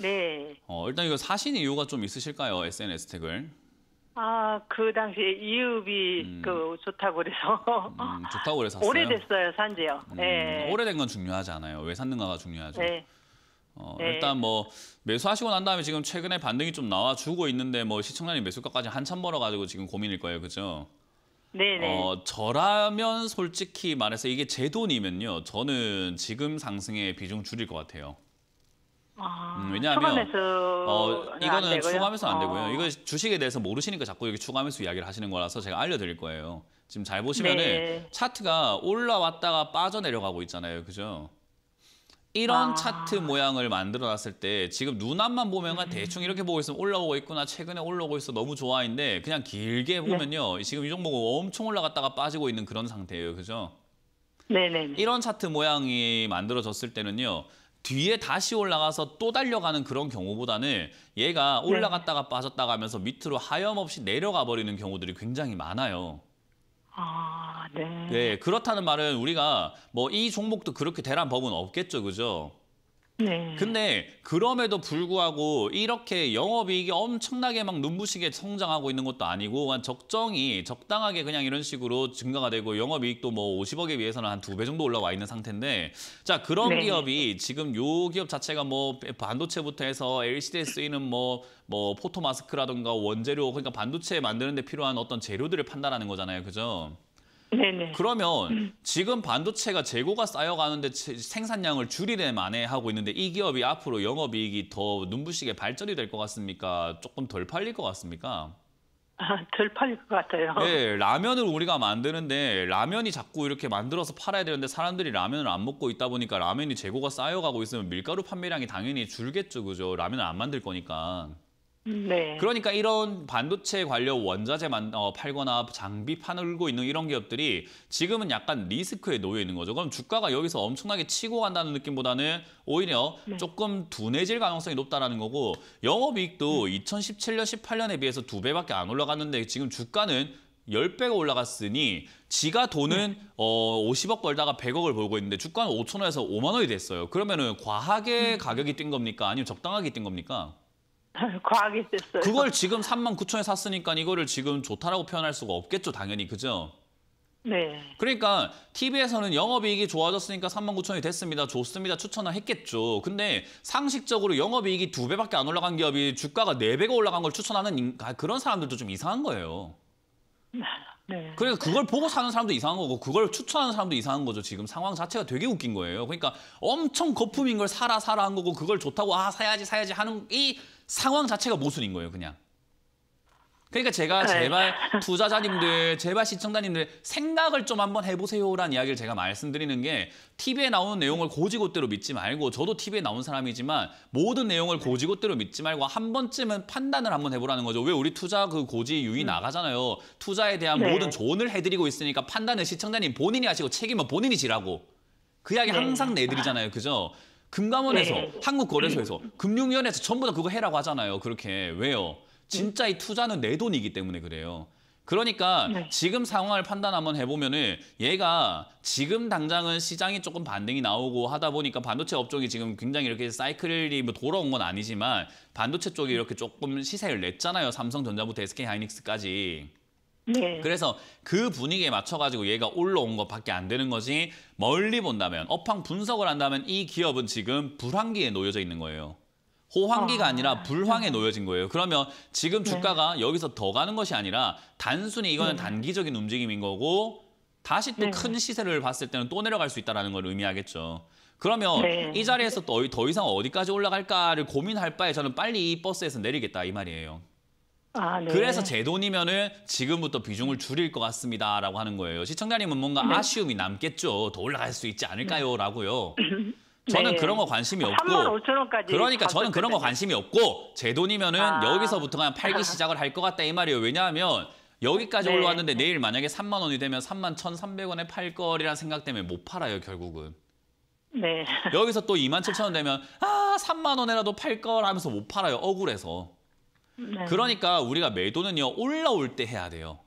네. 어, 일단 이거 사신 이유가 좀 있으실까요? SNS 택을? 아, 그 당시에 이읍이 음. 그 좋다고 그래서. 음, 좋다고 그래서 샀어요? 오래됐어요, 산지요. 음, 네. 오래된 건 중요하지 않아요. 왜 샀는가가 중요하죠. 네. 어, 네. 일단 뭐 매수하시고 난 다음에 지금 최근에 반등이 좀 나와주고 있는데 뭐 시청자님 매수가까지 한참 벌어가지고 지금 고민일 거예요, 그죠? 네네. 네. 어, 저라면 솔직히 말해서 이게 제 돈이면요. 저는 지금 상승의 비중 줄일 것 같아요. 아, 음, 왜냐하면 어, 이거는 추가하면서 안 되고요. 어. 이거 주식에 대해서 모르시니까 자꾸 이렇게 추가하면서 이야기를 하시는 거라서 제가 알려드릴 거예요. 지금 잘 보시면은 네. 차트가 올라왔다가 빠져내려가고 있잖아요. 그죠? 이런 아. 차트 모양을 만들어놨을 때 지금 눈앞만 보면 음. 대충 이렇게 보고 있으면 올라오고 있구나 최근에 올라오고 있어 너무 좋아인데 그냥 길게 네. 보면요 네. 지금 이 종목 엄청 올라갔다가 빠지고 있는 그런 상태예요 그죠? 네네. 이런 차트 모양이 만들어졌을 때는요 뒤에 다시 올라가서 또 달려가는 그런 경우보다는 얘가 네. 올라갔다가 빠졌다가 하면서 밑으로 하염없이 내려가 버리는 경우들이 굉장히 많아요. 아, 네. 네, 그렇다는 말은 우리가 뭐 이 종목도 그렇게 대란 법은 없겠죠, 그죠? 네. 근데 그럼에도 불구하고 이렇게 영업이익이 엄청나게 막 눈부시게 성장하고 있는 것도 아니고 한 적정히 적당하게 그냥 이런 식으로 증가가 되고 영업이익도 뭐 50억에 비해서는 한 두 배 정도 올라와 있는 상태인데 자 그런 네. 기업이 지금 요 기업 자체가 뭐 반도체부터 해서 LCD에 쓰이는 뭐뭐 뭐 포토마스크라든가 원재료 그러니까 반도체 만드는 데 필요한 어떤 재료들을 판단하는 거잖아요. 그죠? 네네. 그러면 음. 지금 반도체가 재고가 쌓여가는데 생산량을 줄이래 만에 하고 있는데 이 기업이 앞으로 영업이익이 더 눈부시게 발전이 될 것 같습니까? 조금 덜 팔릴 것 같습니까? 아, 덜 팔릴 것 같아요. 네, 라면을 우리가 만드는데 라면이 자꾸 이렇게 만들어서 팔아야 되는데 사람들이 라면을 안 먹고 있다 보니까 라면이 재고가 쌓여가고 있으면 밀가루 판매량이 당연히 줄겠죠, 그죠? 라면을 안 만들 거니까. 네. 그러니까 이런 반도체 관련 원자재 만, 어, 팔거나 장비 파는고 있는 이런 기업들이 지금은 약간 리스크에 놓여 있는 거죠. 그럼 주가가 여기서 엄청나게 치고 간다는 느낌보다는 오히려 네. 조금 둔해질 가능성이 높다라는 거고 영업이익도 네. 2017년, 18년에 비해서 두 배밖에 안 올라갔는데 지금 주가는 열배가 올라갔으니 지가 돈은 네. 어 50억 벌다가 100억을 벌고 있는데 주가는 5천 원에서 5만 원이 됐어요. 그러면은 과하게 음. 가격이 뛴 겁니까? 아니면 적당하게 뛴 겁니까? 과하게 됐어요. 그걸 지금 3만 9천에 샀으니까 이거를 지금 좋다라고 표현할 수가 없겠죠, 당연히. 그죠? 네. 그러니까 TV에서는 영업이익이 좋아졌으니까 3만 9천이 됐습니다. 좋습니다. 추천을 했겠죠. 근데 상식적으로 영업이익이 2배밖에안 올라간 기업이 주가가 4배가 올라간 걸 추천하는 아, 그런 사람들도 좀 이상한 거예요. 네. 그래서 그걸 보고 사는 사람도 이상한 거고 그걸 추천하는 사람도 이상한 거죠. 지금 상황 자체가 되게 웃긴 거예요. 그러니까 엄청 거품인 걸 사라 사라 한 거고 그걸 좋다고 아 사야지 사야지 하는 이 상황 자체가 모순인 거예요. 그냥. 그러니까 제가 네. 제발 투자자님들, 제발 시청자님들 생각을 좀 한번 해보세요라는 이야기를 제가 말씀드리는 게 TV에 나오는 내용을 고지고대로 믿지 말고 저도 TV에 나온 사람이지만 모든 내용을 고지고대로 믿지 말고 한 번쯤은 판단을 한번 해보라는 거죠. 왜 우리 투자 그 고지 유의 음. 나가잖아요. 투자에 대한 네. 모든 조언을 해드리고 있으니까 판단을 시청자님 본인이 하시고 책임은 본인이 지라고. 그 이야기 네. 항상 내드리잖아요. 그죠? 금감원에서, 네. 한국거래소에서, 음. 금융위원회에서 전부 다 그거 해라고 하잖아요. 그렇게. 왜요? 진짜 이 투자는 내 돈이기 때문에 그래요. 그러니까 네. 지금 상황을 판단 한번 해보면은 얘가 지금 당장은 시장이 조금 반등이 나오고 하다 보니까 반도체 업종이 지금 굉장히 이렇게 사이클이 뭐 돌아온 건 아니지만 반도체 쪽이 이렇게 조금 시세를 냈잖아요. 삼성전자부터 SK하이닉스까지. 네. 그래서 그 분위기에 맞춰가지고 얘가 올라온 것밖에 안 되는 거지 멀리 본다면 업황 분석을 한다면 이 기업은 지금 불황기에 놓여져 있는 거예요. 호황기가 아. 니라 불황에 네. 놓여진 거예요. 그러면 지금 네. 주가가 네. 여기서 더 가는 것이 아니라 단순히 이거는 네. 단기적인 움직임인 거고 다시 또큰 네. 시세를 봤을 때는 또 내려갈 수 있다는 걸 의미하겠죠. 그러면 네. 이 자리에서 또더 이상 어디까지 올라갈까를 고민할 바에 저는 빨리 이 버스에서 내리겠다 이 말이에요. 아, 네. 그래서 제 돈이면은 지금부터 비중을 줄일 것 같습니다라고 하는 거예요. 시청자님은 뭔가 네. 아쉬움이 남겠죠. 더 올라갈 수 있지 않을까요라고요. 저는 네. 그런 거 관심이 없고 3만 5천 원까지 그러니까 저는 그런 거 관심이 없고 제 돈이면은 아. 여기서부터 그냥 팔기 시작을 할 것 같다 이 말이에요. 왜냐하면 여기까지 네. 올라왔는데 내일 만약에 3만 원이 되면 3만 1,300원에 팔 거리란 생각 때문에 못 팔아요, 결국은. 네. 여기서 또 2만 7천 원 되면 아, 3만 원에라도 팔걸 하면서 못 팔아요, 억울해서. 네. 그러니까 우리가 매도는요, 올라올 때 해야 돼요.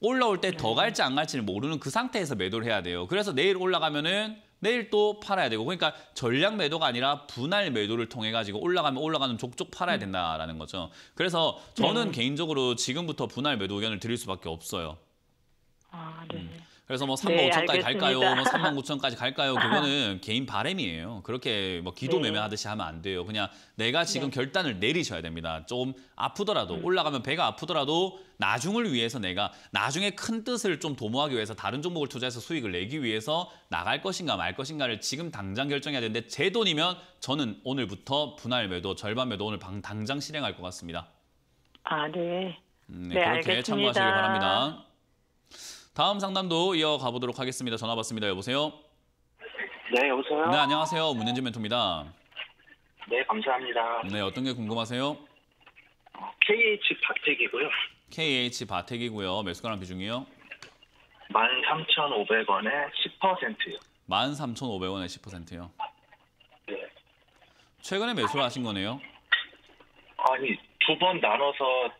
올라올 때더 네. 갈지 안 갈지는 모르는 그 상태에서 매도를 해야 돼요. 그래서 내일 올라가면은 내일 또 팔아야 되고 그러니까 전략 매도가 아니라 분할 매도를 통해 가지고 올라가면 올라가는 족족 팔아야 된다라는 거죠. 그래서 저는 네. 개인적으로 지금부터 분할 매도 의견을 드릴 수밖에 없어요. 아, 네. 음. 그래서 뭐 3만 네, 5천까지 갈까요? 뭐 3만 9천까지 갈까요? 그거는 개인 바램이에요. 그렇게 뭐 기도 네. 매매하듯이 하면 안 돼요. 그냥 내가 지금 네. 결단을 내리셔야 됩니다. 좀 아프더라도 음. 올라가면 배가 아프더라도 나중을 위해서 내가 나중에 큰 뜻을 좀 도모하기 위해서 다른 종목을 투자해서 수익을 내기 위해서 나갈 것인가 말 것인가를 지금 당장 결정해야 되는데 제 돈이면 저는 오늘부터 분할 매도, 절반 매도 오늘 방, 당장 실행할 것 같습니다. 아, 네. 음, 네, 네 그렇게 알겠습니다. 참고하시길 바랍니다. 다음 상담도 이어가 보도록 하겠습니다. 전화 받습니다. 여보세요? 네, 여보세요? 네, 안녕하세요. 문현진 멘토입니다. 네, 감사합니다. 네, 어떤 게 궁금하세요? 어, KH 바텍이고요. KH 바텍이고요. 매수가랑 비중이요? 13,500원에 10%요. 13,500원에 10%요? 네. 최근에 매수를 하신 거네요? 아니, 두 번 나눠서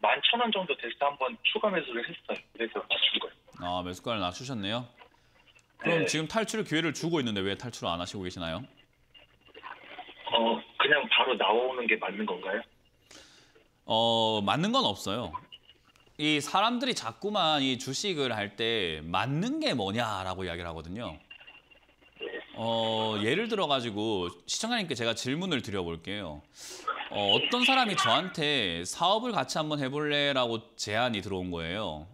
만천원 정도 됐을 때 한번 추가 매수를 했어요. 그래서 낮춘 거예요. 아, 매수가를 낮추셨네요. 그럼 네. 지금 탈출 기회를 주고 있는데 왜 탈출을 안 하시고 계시나요? 어, 그냥 바로 나오는 게 맞는 건가요? 어, 맞는 건 없어요. 이 사람들이 자꾸만 이 주식을 할 때 맞는 게 뭐냐라고 이야기를 하거든요. 네. 어, 예를 들어 가지고 시청자님께 제가 질문을 드려볼게요. 어, 어떤 사람이 저한테 사업을 같이 한번 해볼래라고 제안이 들어온 거예요.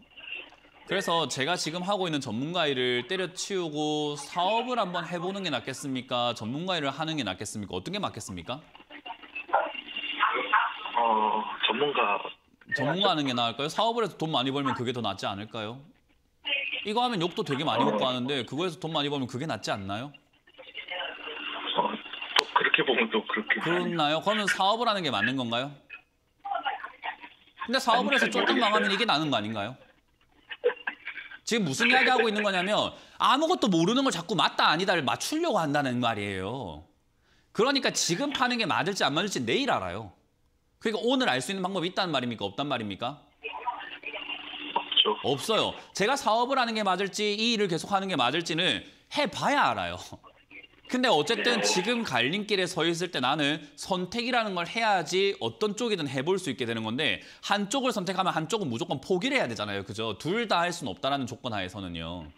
그래서 제가 지금 하고 있는 전문가 일을 때려치우고 사업을 한번 해보는 게 낫겠습니까? 전문가 일을 하는 게 낫겠습니까? 어떤 게 맞겠습니까? 어, 전문가. 전문가 하는 게 나을까요? 사업을 해서 돈 많이 벌면 그게 더 낫지 않을까요? 이거 하면 욕도 되게 많이 먹고 하는데 그거에서 돈 많이 벌면 그게 낫지 않나요? 그렇게 보면 또 그렇게 그렇나요? 그러면 사업을 하는 게 맞는 건가요? 근데 사업을 아니, 해서 쫄딱 망하면 이게 나는 거 아닌가요? 지금 무슨 이야기 하고 있는 거냐면 아무것도 모르는 걸 자꾸 맞다 아니다를 맞추려고 한다는 말이에요. 그러니까 지금 파는 게 맞을지 안 맞을지 내일 알아요. 그러니까 오늘 알 수 있는 방법이 있단 말입니까? 없단 말입니까? 없죠. 없어요. 제가 사업을 하는 게 맞을지 이 일을 계속 하는 게 맞을지는 해봐야 알아요. 근데 어쨌든 지금 갈림길에 서 있을 때 나는 선택이라는 걸 해야지 어떤 쪽이든 해볼 수 있게 되는 건데 한쪽을 선택하면 한쪽은 무조건 포기를 해야 되잖아요. 그죠? 둘 다 할 수는 없다라는 조건 하에서는요.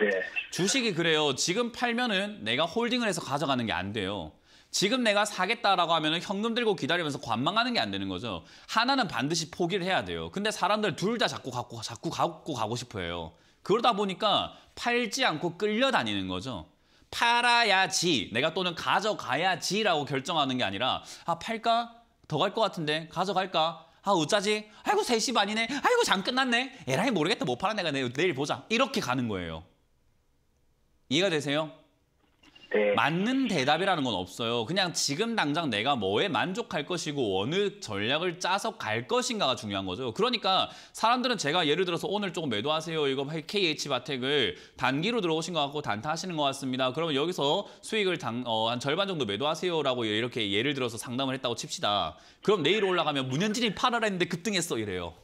네. 주식이 그래요. 지금 팔면은 내가 홀딩을 해서 가져가는 게 안 돼요. 지금 내가 사겠다라고 하면 현금 들고 기다리면서 관망하는 게 안 되는 거죠. 하나는 반드시 포기를 해야 돼요. 근데 사람들 둘 다 자꾸 갖고 자꾸 갖고 가고 싶어요. 해 그러다 보니까 팔지 않고 끌려다니는 거죠. 팔아야지 내가 또는 가져가야지라고 결정하는 게 아니라 아 팔까? 더 갈 것 같은데 가져갈까? 아 어쩌지? 아이고 3시 반이네. 아이고 장 끝났네. 에라이 모르겠다. 못 팔아 내가 내일 보자. 이렇게 가는 거예요. 이해가 되세요? 네. 맞는 대답이라는 건 없어요. 그냥 지금 당장 내가 뭐에 만족할 것이고 어느 전략을 짜서 갈 것인가가 중요한 거죠. 그러니까 사람들은 제가 예를 들어서 오늘 조금 매도하세요. 이거 KH 바텍을 단기로 들어오신 것 같고 단타하시는 것 같습니다. 그러면 여기서 수익을 당, 어, 한 절반 정도 매도하세요라고 이렇게 예를 들어서 상담을 했다고 칩시다. 그럼 내일 올라가면 문현진이 팔아라 했는데 급등했어 이래요.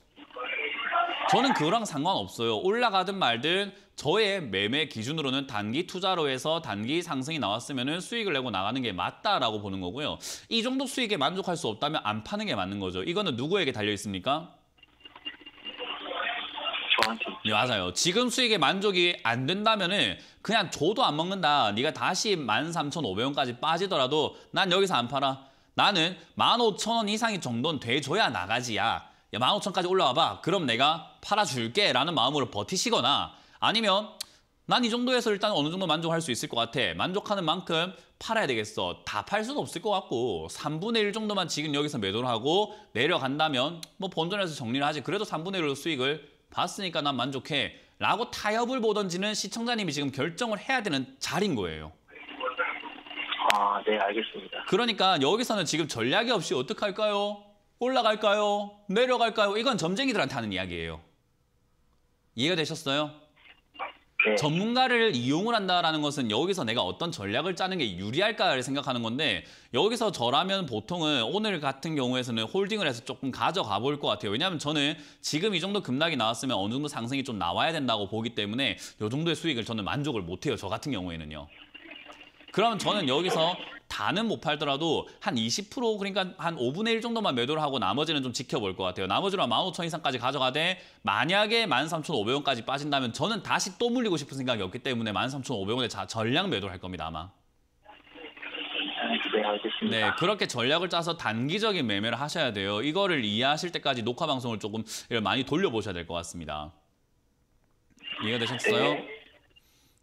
저는 그거랑 상관없어요. 올라가든 말든 저의 매매 기준으로는 단기 투자로 해서 단기 상승이 나왔으면 수익을 내고 나가는 게 맞다라고 보는 거고요. 이 정도 수익에 만족할 수 없다면 안 파는 게 맞는 거죠. 이거는 누구에게 달려 있습니까? 네, 맞아요. 지금 수익에 만족이 안 된다면 은 그냥 줘도 안 먹는다. 네가 다시 13,500원까지 빠지더라도 난 여기서 안 팔아. 나는 15,000원 이상이 정도는 돼줘야 나가지야. 야, 15,000까지 올라와봐. 그럼 내가 팔아줄게 라는 마음으로 버티시거나 아니면 난 이 정도에서 일단 어느 정도 만족할 수 있을 것 같아. 만족하는 만큼 팔아야 되겠어. 다 팔 수는 없을 것 같고 3분의 1 정도만 지금 여기서 매도를 하고 내려간다면 뭐 본전에서 정리를 하지. 그래도 3분의 1로 수익을 봤으니까 난 만족해. 라고 타협을 보던지는 시청자님이 지금 결정을 해야 되는 자리인 거예요. 아, 네, 알겠습니다. 그러니까 여기서는 지금 전략이 없이 어떡할까요? 올라갈까요? 내려갈까요? 이건 점쟁이들한테 하는 이야기예요. 이해가 되셨어요? 네. 전문가를 이용을 한다는 것은 여기서 내가 어떤 전략을 짜는 게 유리할까를 생각하는 건데 여기서 저라면 보통은 오늘 같은 경우에서는 홀딩을 해서 조금 가져가 볼 것 같아요. 왜냐하면 저는 지금 이 정도 급락이 나왔으면 어느 정도 상승이 좀 나와야 된다고 보기 때문에 이 정도의 수익을 저는 만족을 못해요. 저 같은 경우에는요. 그러면 저는 여기서 다는 못 팔더라도 한 20% 그러니까 한 5분의 1 정도만 매도를 하고 나머지는 좀 지켜볼 것 같아요. 나머지로 한15,000 이상까지 가져가되 만약에 13,500원까지 빠진다면 저는 다시 또 물리고 싶은 생각이 없기 때문에 13,500원에 전량 매도를 할 겁니다 아마. 네, 네, 그렇게 전략을 짜서 단기적인 매매를 하셔야 돼요. 이거를 이해하실 때까지 녹화 방송을 조금 많이 돌려보셔야 될 것 같습니다. 이해가 되셨어요? 네.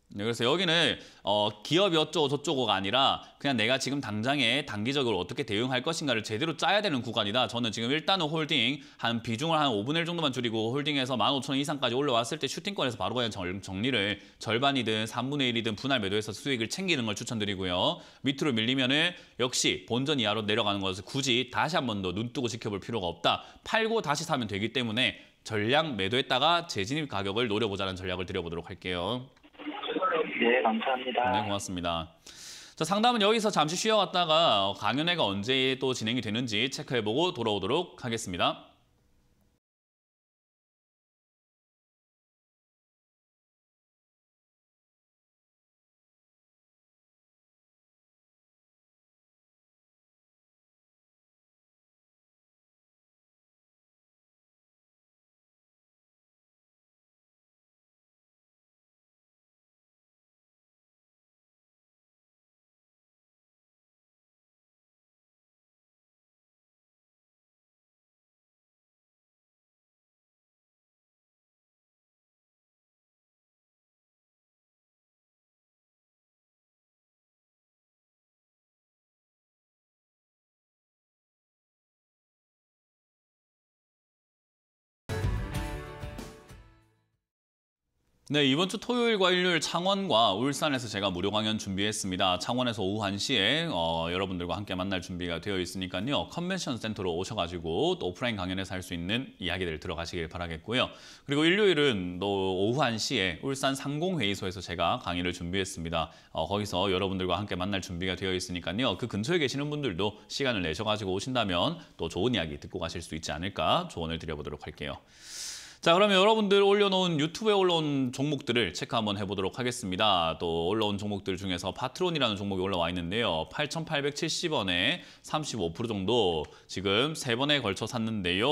네, 그래서 여기는 어, 기업이 어쩌고 저쩌고가 아니라 그냥 내가 지금 당장에 단기적으로 어떻게 대응할 것인가를 제대로 짜야 되는 구간이다. 저는 지금 일단은 홀딩 한 비중을 한 5분의 1 정도만 줄이고 홀딩에서 15,000원 이상까지 올라왔을 때 슈팅권에서 바로 그냥 정, 리를 절반이든 3분의 1이든 분할 매도해서 수익을 챙기는 걸 추천드리고요. 밑으로 밀리면은 역시 본전 이하로 내려가는 것을 굳이 다시 한번 더 눈뜨고 지켜볼 필요가 없다. 팔고 다시 사면 되기 때문에 전량 매도했다가 재진입 가격을 노려보자는 전략을 드려보도록 할게요. 네, 감사합니다. 네, 고맙습니다. 자, 상담은 여기서 잠시 쉬어왔다가 강연회가 언제 또 진행이 되는지 체크해보고 돌아오도록 하겠습니다. 네, 이번 주 토요일과 일요일 창원과 울산에서 제가 무료 강연 준비했습니다. 창원에서 오후 1시에 어, 여러분들과 함께 만날 준비가 되어 있으니까요. 컨벤션 센터로 오셔가지고 또 오프라인 강연에서 할 수 있는 이야기들 들어가시길 바라겠고요. 그리고 일요일은 또 오후 1시에 울산 상공회의소에서 제가 강의를 준비했습니다. 어, 거기서 여러분들과 함께 만날 준비가 되어 있으니까요. 그 근처에 계시는 분들도 시간을 내셔가지고 오신다면 또 좋은 이야기 듣고 가실 수 있지 않을까 조언을 드려보도록 할게요. 자 그러면 여러분들 올려놓은 유튜브에 올라온 종목들을 체크 한번 해보도록 하겠습니다. 또 올라온 종목들 중에서 파트론이라는 종목이 올라와 있는데요. 8,870원에 35% 정도 지금 세번에 걸쳐 샀는데요.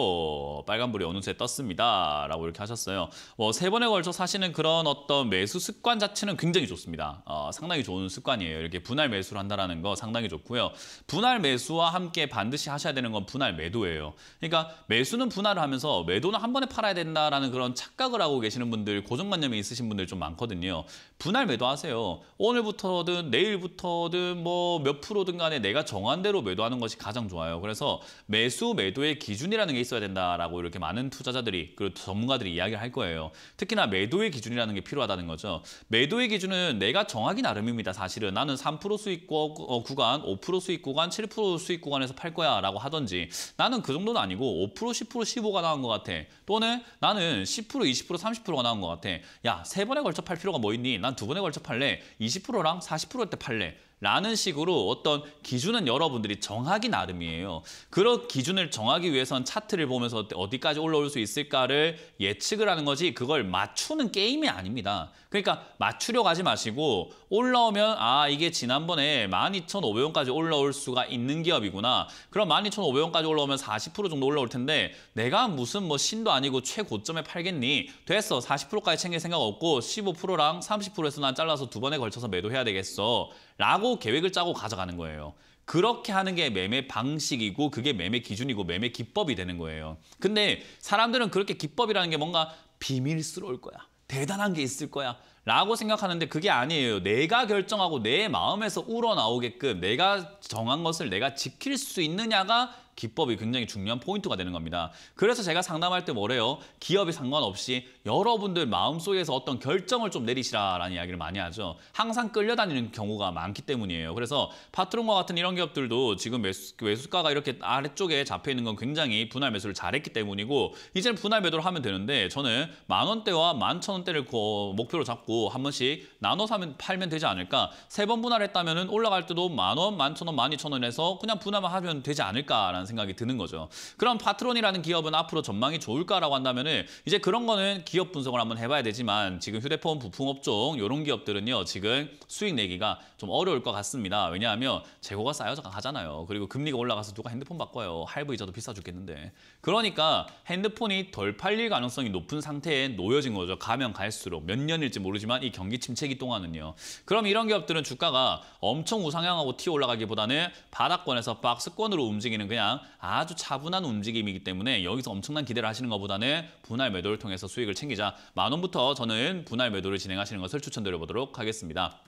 빨간불이 어느새 떴습니다. 라고 이렇게 하셨어요. 뭐 세번에 걸쳐 사시는 그런 어떤 매수 습관 자체는 굉장히 좋습니다. 어, 상당히 좋은 습관이에요. 이렇게 분할 매수를 한다는 거 상당히 좋고요. 분할 매수와 함께 반드시 하셔야 되는 건 분할 매도예요. 그러니까 매수는 분할을 하면서 매도는 한 번에 팔아야 된다. 있다라는 그런 착각을 하고 계시는 분들, 고정관념이 있으신 분들 좀 많거든요. 분할 매도하세요. 오늘부터든 내일부터든 뭐 몇 프로든 간에 내가 정한 대로 매도하는 것이 가장 좋아요. 그래서 매수 매도의 기준이라는 게 있어야 된다라고 이렇게 많은 투자자들이 그리고 전문가들이 이야기를 할 거예요. 특히나 매도의 기준이라는 게 필요하다는 거죠. 매도의 기준은 내가 정하기 나름입니다. 사실은 나는 3% 어, 수익 구간, 5% 수익 구간, 7% 수익 구간에서 팔 거야 라고 하던지 나는 그 정도는 아니고 5%, 10%, 15가 나온 것 같아. 또는 나는 10% 20% 30%가 나온 것 같아. 야, 세 번에 걸쳐 팔 필요가 뭐 있니? 난 두 번에 걸쳐 팔래. 20%랑 40%때 팔래. 라는 식으로 어떤 기준은 여러분들이 정하기 나름이에요. 그런 기준을 정하기 위해선 차트를 보면서 어디까지 올라올 수 있을까를 예측을 하는 거지 그걸 맞추는 게임이 아닙니다. 그러니까 맞추려고 하지 마시고 올라오면 아 이게 지난번에 12,500원까지 올라올 수가 있는 기업이구나. 그럼 12,500원까지 올라오면 40% 정도 올라올 텐데 내가 무슨 뭐 신도 아니고 최고점에 팔겠니? 됐어. 40%까지 챙길 생각 없고 15%랑 30%에서 난 잘라서 두 번에 걸쳐서 매도해야 되겠어. 라고 계획을 짜고 가져가는 거예요. 그렇게 하는 게 매매 방식이고 그게 매매 기준이고 매매 기법이 되는 거예요. 근데 사람들은 그렇게 기법이라는 게 뭔가 비밀스러울 거야. 대단한 게 있을 거야. 라고 생각하는데 그게 아니에요. 내가 결정하고 내 마음에서 우러나오게끔 내가 정한 것을 내가 지킬 수 있느냐가 기법이 굉장히 중요한 포인트가 되는 겁니다. 그래서 제가 상담할 때 뭐래요? 기업이 상관없이 여러분들 마음속에서 어떤 결정을 좀 내리시라라는 이야기를 많이 하죠. 항상 끌려다니는 경우가 많기 때문이에요. 그래서 파트론과 같은 이런 기업들도 지금 매수, 매수가가 이렇게 아래쪽에 잡혀 있는 건 굉장히 분할 매수를 잘했기 때문이고 이제는 분할 매도를 하면 되는데 저는 만 원대와 만천 원대를 그 목표로 잡고 한 번씩 나눠 사면 팔면 되지 않을까? 세 번 분할했다면 올라갈 때도 만 원, 만천 원, 만 이천 원에서 그냥 분할만 하면 되지 않을까라는 않을는 생각이 드는 거죠. 그럼 파트론이라는 기업은 앞으로 전망이 좋을까라고 한다면 은 이제 그런 거는 기업 분석을 한번 해봐야 되지만 지금 휴대폰 부품업종 이런 기업들은요. 지금 수익 내기가 좀 어려울 것 같습니다. 왜냐하면 재고가 쌓여서 가잖아요. 그리고 금리가 올라가서 누가 핸드폰 바꿔요. 할부 이자도 비싸 죽겠는데. 그러니까 핸드폰이 덜 팔릴 가능성이 높은 상태에 놓여진 거죠. 가면 갈수록 몇 년일지 모르지만 이 경기 침체기 동안은요. 그럼 이런 기업들은 주가가 엄청 우상향하고 튀어 올라가기보다는 바닥권에서 박스권으로 움직이는 그냥 그냥 아주 차분한 움직임이기 때문에 여기서 엄청난 기대를 하시는 것보다는 분할 매도를 통해서 수익을 챙기자. 만 원부터 저는 분할 매도를 진행하시는 것을 추천드려보도록 하겠습니다.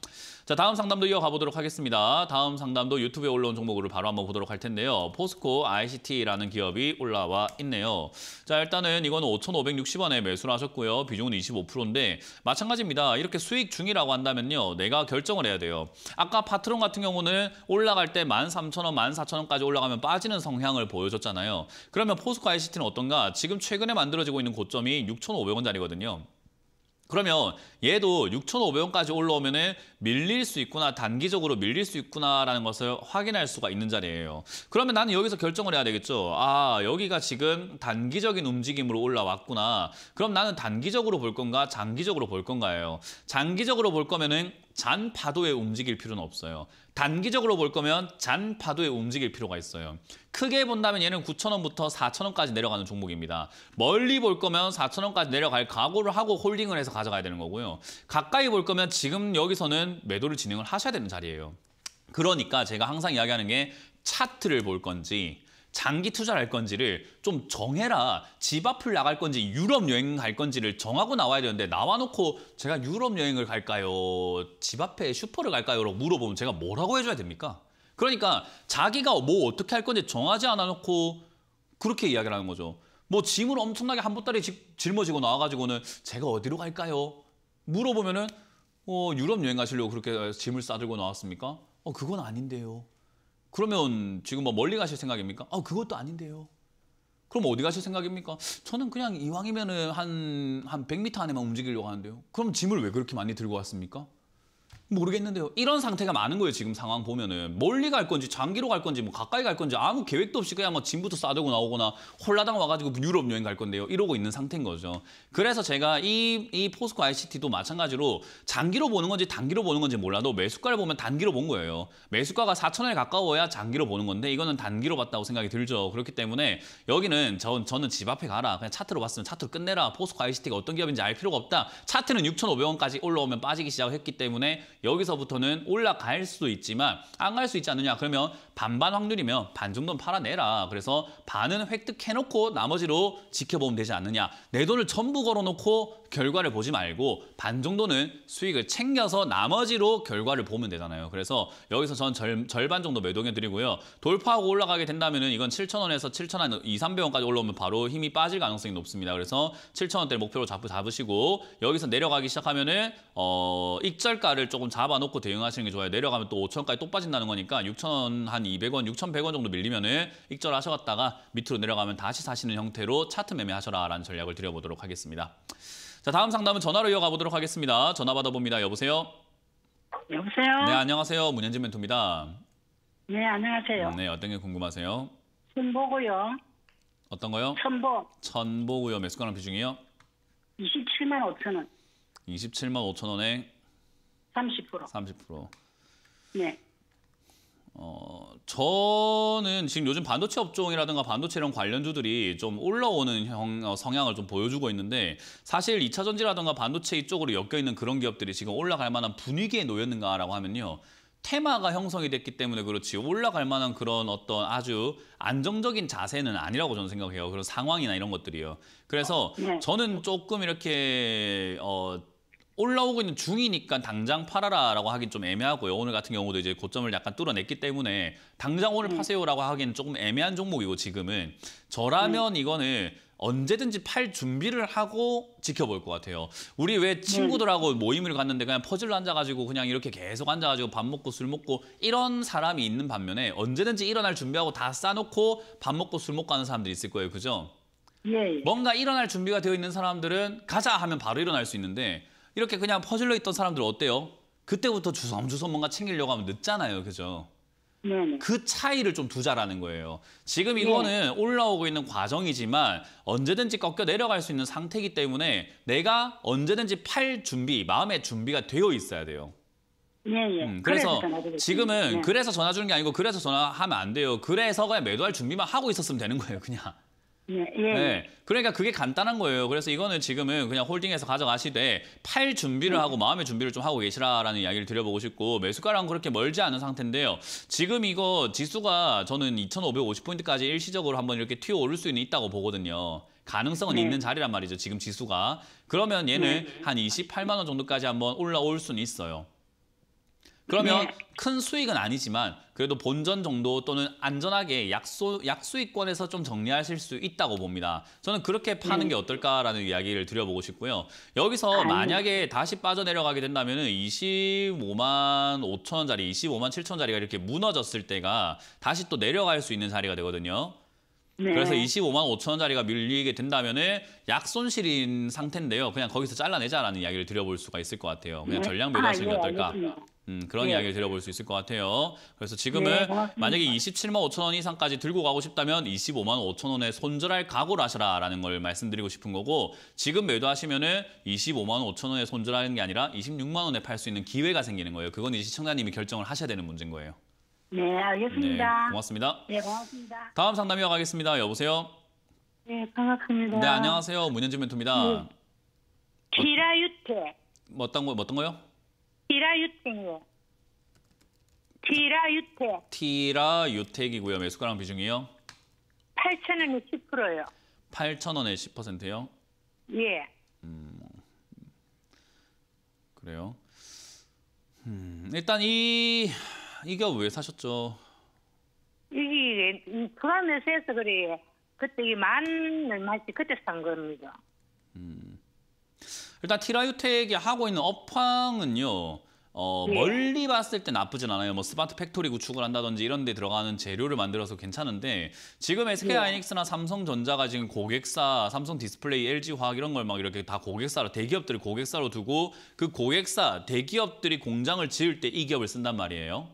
자, 다음 상담도 이어가 보도록 하겠습니다. 다음 상담도 유튜브에 올라온 종목으로 바로 한번 보도록 할 텐데요. 포스코 ICT라는 기업이 올라와 있네요. 자, 일단은 이건 5,560원에 매수를 하셨고요. 비중은 25%인데 마찬가지입니다. 이렇게 수익 중이라고 한다면요. 내가 결정을 해야 돼요. 아까 파트론 같은 경우는 올라갈 때 13,000원, 14,000원까지 올라가면 빠지는 성향을 보여줬잖아요. 그러면 포스코 ICT는 어떤가? 지금 최근에 만들어지고 있는 고점이 6,500원짜리거든요. 그러면 얘도 6,500원까지 올라오면 밀릴 수 있구나, 단기적으로 밀릴 수 있구나라는 것을 확인할 수가 있는 자리예요. 그러면 나는 여기서 결정을 해야 되겠죠. 아, 여기가 지금 단기적인 움직임으로 올라왔구나. 그럼 나는 단기적으로 볼 건가, 장기적으로 볼 건가예요. 장기적으로 볼거면잔 파도에 움직일 필요는 없어요. 단기적으로 볼 거면 잔 파도에 움직일 필요가 있어요. 크게 본다면 얘는 9,000원부터 4,000원까지 내려가는 종목입니다. 멀리 볼 거면 4,000원까지 내려갈 각오를 하고 홀딩을 해서 가져가야 되는 거고요. 가까이 볼 거면 지금 여기서는 매도를 진행을 하셔야 되는 자리예요. 그러니까 제가 항상 이야기하는 게 차트를 볼 건지 장기 투자를 할 건지를 좀 정해라. 집 앞을 나갈 건지 유럽 여행 갈 건지를 정하고 나와야 되는데 나와놓고 제가 유럽 여행을 갈까요? 집 앞에 슈퍼를 갈까요? 라고 물어보면 제가 뭐라고 해줘야 됩니까? 그러니까 자기가 뭐 어떻게 할 건지 정하지 않아놓고 그렇게 이야기를 하는 거죠. 뭐 짐을 엄청나게 한 보따리 짊어지고 나와가지고는 제가 어디로 갈까요? 물어보면은 어, 유럽 여행 가시려고 그렇게 짐을 싸들고 나왔습니까? 어, 그건 아닌데요. 그러면 지금 뭐 멀리 가실 생각입니까? 아, 그것도 아닌데요. 그럼 어디 가실 생각입니까? 저는 그냥 이왕이면은 한, 한 100m 안에만 움직이려고 하는데요. 그럼 짐을 왜 그렇게 많이 들고 왔습니까? 모르겠는데요. 이런 상태가 많은 거예요, 지금 상황 보면은. 멀리 갈 건지, 장기로 갈 건지, 뭐 가까이 갈 건지 아무 계획도 없이 그냥 뭐 짐부터 싸들고 나오거나 홀라당 와가지고 유럽 여행 갈 건데요. 이러고 있는 상태인 거죠. 그래서 제가 이, 이 포스코 ICT도 마찬가지로 장기로 보는 건지 단기로 보는 건지 몰라도 매수가를 보면 단기로 본 거예요. 매수가가 4천원에 가까워야 장기로 보는 건데 이거는 단기로 봤다고 생각이 들죠. 그렇기 때문에 여기는 저, 저는 집 앞에 가라. 그냥 차트로 봤으면 차트로 끝내라. 포스코 ICT가 어떤 기업인지 알 필요가 없다. 차트는 6,500원까지 올라오면 빠지기 시작했기 때문에 여기서부터는 올라갈 수도 있지만 안 갈 수 있지 않느냐 그러면 반반 확률이면 반 정도는 팔아내라. 그래서 반은 획득해놓고 나머지로 지켜보면 되지 않느냐. 내 돈을 전부 걸어놓고 결과를 보지 말고 반 정도는 수익을 챙겨서 나머지로 결과를 보면 되잖아요. 그래서 여기서 전 절, 절반 정도 매동해드리고요. 돌파하고 올라가게 된다면 이건 7,000원에서 7,000원, 2, 300원까지 올라오면 바로 힘이 빠질 가능성이 높습니다. 그래서 7,000원대를 목표로 잡, 잡으시고 여기서 내려가기 시작하면 은 어, 익절가를 조금 잡아놓고 대응하시는 게 좋아요. 내려가면 또 5,000원까지 또 빠진다는 거니까 6,000원 한 6,200원, 6,100원 정도 밀리면 익절하셔갔다가 밑으로 내려가면 다시 사시는 형태로 차트 매매하셔라라는 전략을 드려보도록 하겠습니다. 자, 다음 상담은 전화로 이어가 보도록 하겠습니다. 전화 받아봅니다. 여보세요? 여보세요? 네, 안녕하세요. 문현진 멘토입니다. 네, 안녕하세요. 네, 어떤 게 궁금하세요? 천보고요. 어떤 거요? 천보. 천보고요. 매수가랑 비중이요? 27만 5천 원. 27만 5천 원에 30%. 30%. 네. 어, 저는 지금 요즘 반도체 업종이라든가 반도체 이런 관련주들이 좀 올라오는 형, 어, 성향을 좀 보여주고 있는데 사실 2차 전지라든가 반도체 이쪽으로 엮여있는 그런 기업들이 지금 올라갈 만한 분위기에 놓였는가라고 하면요. 테마가 형성이 됐기 때문에 그렇지 올라갈 만한 그런 어떤 아주 안정적인 자세는 아니라고 저는 생각해요. 그런 상황이나 이런 것들이요. 그래서 어, 네. 저는 조금 이렇게 어 올라오고 있는 중이니까 당장 팔아라라고 하긴 좀 애매하고요. 오늘 같은 경우도 이제 고점을 약간 뚫어냈기 때문에 당장 오늘 음. 파세요라고 하기는 조금 애매한 종목이고 지금은 저라면 음. 이거는 언제든지 팔 준비를 하고 지켜볼 것 같아요. 우리 왜 네. 친구들하고 모임을 갔는데 그냥 퍼즐로 앉아가지고 그냥 이렇게 계속 앉아가지고 밥 먹고 술 먹고 이런 사람이 있는 반면에 언제든지 일어날 준비하고 다 싸놓고 밥 먹고 술 먹고 하는 사람들이 있을 거예요. 그죠? 예. 예. 뭔가 일어날 준비가 되어 있는 사람들은 가자 하면 바로 일어날 수 있는데 이렇게 그냥 퍼질러 있던 사람들 어때요? 그때부터 주섬주섬 뭔가 챙기려고 하면 늦잖아요. 그죠? 그 차이를 좀 두자라는 거예요. 지금 네. 이거는 네. 올라오고 있는 과정이지만 언제든지 꺾여 내려갈 수 있는 상태이기 때문에 내가 언제든지 팔 준비, 마음의 준비가 되어 있어야 돼요. 예, 예. 음, 그래서, 그래서 지금은 네. 그래서 전화 주는 게 아니고 그래서 전화하면 안 돼요. 그래서 그냥 매도할 준비만 하고 있었으면 되는 거예요, 그냥. 예, 예, 네, 예. 네. 그러니까 그게 간단한 거예요. 그래서 이거는 지금은 그냥 홀딩해서 가져가시되 팔 준비를 음. 하고 마음의 준비를 좀 하고 계시라라는 이야기를 드려보고 싶고 매수가랑 그렇게 멀지 않은 상태인데요. 지금 이거 지수가 저는 2,550포인트까지 일시적으로 한번 이렇게 튀어 오를 수는 있다고 보거든요. 가능성은 네. 있는 자리란 말이죠. 지금 지수가. 그러면 얘는 네. 한 28만 원 정도까지 한번 올라올 수는 있어요. 그러면 네. 큰 수익은 아니지만 그래도 본전 정도 또는 안전하게 약소, 약수익권에서 좀 정리하실 수 있다고 봅니다. 저는 그렇게 파는 네. 게 어떨까라는 이야기를 드려보고 싶고요. 여기서 아유. 만약에 다시 빠져내려가게 된다면 은 25만 5천 원짜리, 25만 7천 원짜리가 이렇게 무너졌을 때가 다시 또 내려갈 수 있는 자리가 되거든요. 네. 그래서 25만 5천 원짜리가 밀리게 된다면 은약 손실인 상태인데요. 그냥 거기서 잘라내자라는 이야기를 드려볼 수가 있을 것 같아요. 그냥 네. 전략 매도하시는 게 아, 예, 어떨까. 아, 음, 그런 네. 이야기를 들어볼 수 있을 것 같아요. 그래서 지금은 네, 만약에 27만 5천 원 이상까지 들고 가고 싶다면 25만 5천 원에 손절할 각오를 하셔라 라는 걸 말씀드리고 싶은 거고 지금 매도하시면 은 25만 5천 원에 손절하는 게 아니라 26만 원에 팔 수 있는 기회가 생기는 거예요. 그건 이 시청자님이 결정을 하셔야 되는 문제인 거예요. 네, 알겠습니다. 네, 고맙습니다. 네, 고맙습니다. 다음 상담 이어가겠습니다. 여보세요? 네, 반갑습니다. 네, 안녕하세요. 문현진 멘토입니다. 네. 기라유태. 어, 뭐 어떤 거, 뭐 어떤 거요? 디라유탱이요 디라유택. 디라유택이고요. 매수가랑 비중이요? 8,000원에 10%요. 8,000원에 10%요? 예. 음, 그래요. 음, 일단 이 이거 왜 사셨죠? 이게 불안해서 해서 그래요. 그때 이 만 얼마씩 그때 산 겁니다. 음. 일단 티라유텍이 하고 있는 업황은요. 어, 네. 멀리 봤을 때 나쁘진 않아요. 뭐 스마트 팩토리 구축을 한다든지 이런 데 들어가는 재료를 만들어서 괜찮은데 지금 SK 네. 예. 하이닉스나 삼성전자가 지금 고객사, 삼성 디스플레이, LG 화학 이런 걸 막 이렇게 다 고객사로 대기업들이 고객사로 두고 그 고객사 대기업들이 공장을 지을 때 이 기업을 쓴단 말이에요.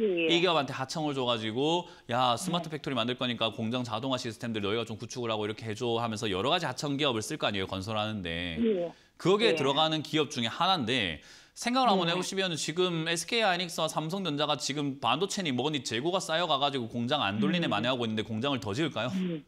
예, 예. 이 기업한테 하청을 줘가지고 야 스마트 네. 팩토리 만들 거니까 공장 자동화 시스템들 너희가 좀 구축을 하고 이렇게 해줘 하면서 여러 가지 하청 기업을 쓸 거 아니에요 건설하는데 예. 그거에 예. 들어가는 기업 중에 하나인데 생각을 한번 네. 해보시면 지금 SK 하이닉스와 삼성전자가 지금 반도체니 뭐니 재고가 쌓여가가지고 공장 안 돌리네 음. 마네 하고 있는데 공장을 더 지을까요? 음.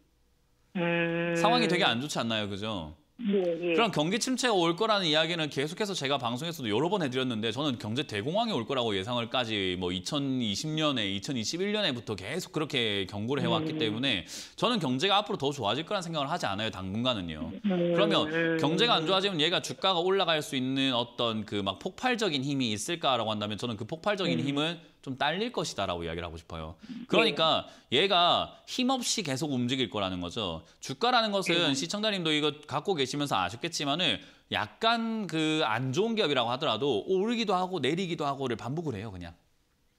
상황이 음. 되게 안 좋지 않나요, 그죠? 네, 예. 그럼 경기 침체가 올 거라는 이야기는 계속해서 제가 방송에서도 여러 번 해드렸는데 저는 경제 대공황이 올 거라고 예상을까지 뭐 2020년에, 2021년에부터 계속 그렇게 경고를 해왔기 음. 때문에 저는 경제가 앞으로 더 좋아질 거라는 생각을 하지 않아요, 당분간은요. 음. 그러면 경제가 안 좋아지면 얘가 주가가 올라갈 수 있는 어떤 그 막 폭발적인 힘이 있을까라고 한다면 저는 그 폭발적인 음. 힘은 좀 딸릴 것이다라고 이야기를 하고 싶어요. 그러니까 얘가 힘없이 계속 움직일 거라는 거죠. 주가라는 것은 네. 시청자님도 이거 갖고 계시면서 아셨겠지만은 약간 그 안 좋은 기업이라고 하더라도 오르기도 하고 내리기도 하고를 반복을 해요, 그냥.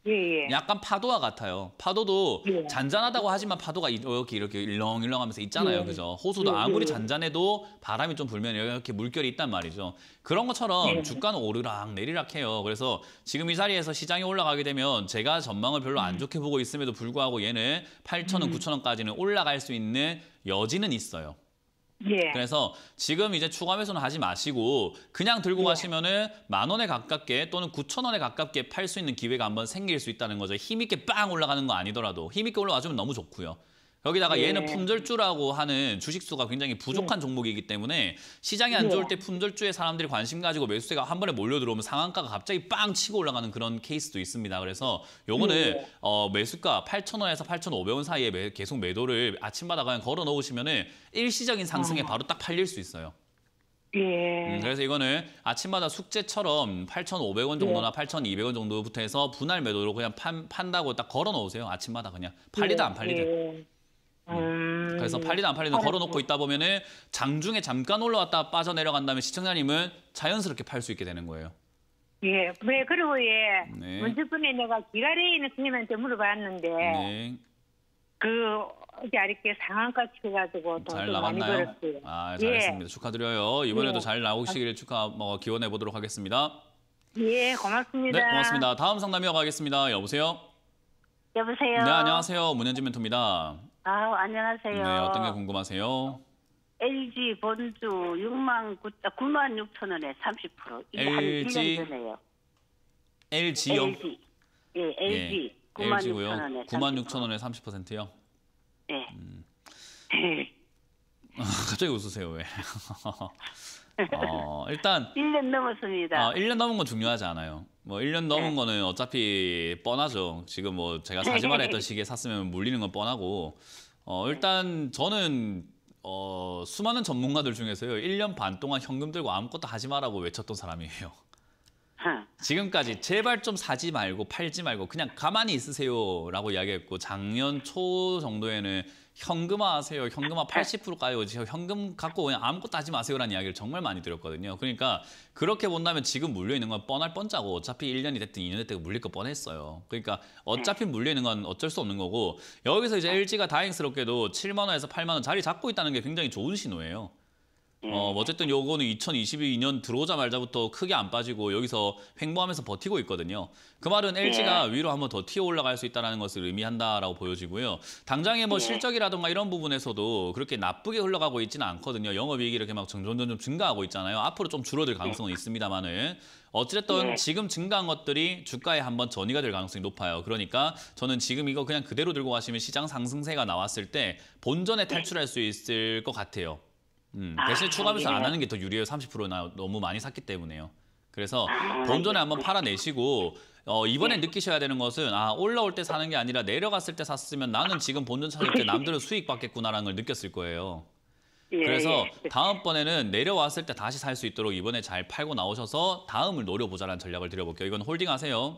예, 예. 약간 파도와 같아요. 파도도 예. 잔잔하다고 하지만 파도가 이렇게 이렇게 일렁일렁하면서 있잖아요, 예. 그죠? 호수도 예, 예. 아무리 잔잔해도 바람이 좀 불면 이렇게 물결이 있단 말이죠. 그런 것처럼 주가는 오르락 내리락 해요. 그래서 지금 이 자리에서 시장이 올라가게 되면 제가 전망을 별로 안 음. 좋게 보고 있음에도 불구하고 얘는 8천 원, 9천 음. 원까지는 올라갈 수 있는 여지는 있어요. 예. 그래서 지금 이제 추가 매수는 하지 마시고 그냥 들고 예. 가시면은 만 원에 가깝게 또는 구천 원에 가깝게 팔 수 있는 기회가 한번 생길 수 있다는 거죠. 힘 있게 빵 올라가는 거 아니더라도 힘 있게 올라가주면 너무 좋고요. 여기다가 예. 얘는 품절주라고 하는 주식수가 굉장히 부족한 네. 종목이기 때문에 시장이 안 좋을 때 품절주에 사람들이 관심 가지고 매수세가 한 번에 몰려들어오면 상한가가 갑자기 빵 치고 올라가는 그런 케이스도 있습니다. 그래서 요거는 네. 어, 매수가 8,000원에서 8,500원 사이에 매, 계속 매도를 아침마다 그냥 걸어 놓으시면 은 일시적인 상승에 아. 바로 딱 팔릴 수 있어요. 예. 음, 그래서 이거는 아침마다 숙제처럼 8,500원 정도나 예. 8,200원 정도부터 해서 분할 매도로 그냥 판, 판다고 딱 걸어 놓으세요. 아침마다 그냥. 팔리다 예. 안팔리다 예. 음. 그래서 팔리든 안 팔리든 걸어놓고 있다 보면은 장중에 잠깐 올라왔다 빠져 내려간다면 시청자님은 자연스럽게 팔 수 있게 되는 거예요. 예, 왜 네, 그리고 예, 네. 문제분에 내가 기다리에 있는 님한테 물어봤는데 네. 그 어제 이렇게 상한가치 가지고 돈을 많이 요 아, 예. 잘했습니다. 예. 축하드려요. 이번에도 예. 잘 나오시기를 축하 뭐 기원해 보도록 하겠습니다. 예, 고맙습니다. 네, 고맙습니다. 다음 상담이어 가겠습니다. 여보세요. 여보세요. 네, 안녕하세요. 문현진 멘토입니다. 아, 안녕하세요. 네, 어떤 게 궁금하세요? LG 본주 6만 9, 9만 6천 원에 30%. 이게 LG? 한 1년 전에요. LG요? LG. 예, LG. 예, 9만 6천 원에 9만 6천 원에 30%요? 예. 음. 갑자기 웃으세요, 왜? 어, 일단 1년 넘었습니다. 어, 1년 넘은 건 중요하지 않아요. 뭐 1년 넘은 네. 거는 어차피 뻔하죠. 지금 뭐 제가 사지말 아 했던 시기에 샀으면 물리는 건 뻔하고 어 일단 저는 어 수많은 전문가들 중에서요. 1년 반 동안 현금 들고 아무것도 하지 마라고 외쳤던 사람이에요. 지금까지 제발 좀 사지 말고 팔지 말고 그냥 가만히 있으세요라고 이야기했고 작년 초 정도에는 현금화 하세요. 현금화 80% 가요. 현금 갖고 그냥 아무것도 하지 마세요라는 이야기를 정말 많이 드렸거든요. 그러니까 그렇게 본다면 지금 물려있는 건 뻔할 뻔자고 어차피 1년이 됐든 2년 이 됐든 물릴 거 뻔했어요. 그러니까 어차피 음. 물려있는 건 어쩔 수 없는 거고 여기서 이제 아. LG가 다행스럽게도 7만 원에서 8만 원 자리 잡고 있다는 게 굉장히 좋은 신호예요. 음. 어, 뭐 어쨌든 요거는 2022년 들어오자말자부터 크게 안 빠지고 여기서 횡보하면서 버티고 있거든요. 그 말은 LG가 네. 예. 위로 한번 더 튀어 올라갈 수 있다는 것을 의미한다라고 보여지고요. 당장의 뭐 예. 실적이라든가 이런 부분에서도 그렇게 나쁘게 흘러가고 있지는 않거든요. 영업이익이 이렇게 막 점점 점점 증가하고 있잖아요. 앞으로 좀 줄어들 네. 가능성은 있습니다만은 어찌됐든 네. 지금 증가한 것들이 주가에 한번 전이가 될 가능성이 높아요. 그러니까 저는 지금 이거 그냥 그대로 들고 가시면 시장 상승세가 나왔을 때 본전에 탈출할 수 있을 것 같아요. 음, 아, 대신 아, 추가 매수 안 하는 게 더 유리해요. 30%나 너무 많이 샀기 때문에요. 그래서 아, 본전에 네. 한번 팔아내시고 어, 이번에 네. 느끼셔야 되는 것은 아 올라올 때 사는 게 아니라 내려갔을 때 샀으면 나는 지금 본전 찾을때 남들은 수익 받겠구나라는 걸 느꼈을 거예요. 예, 그래서 예. 다음번에는 내려왔을 때 다시 살 수 있도록 이번에 잘 팔고 나오셔서 다음을 노려보자라는 전략을 드려볼게요. 이건 홀딩하세요.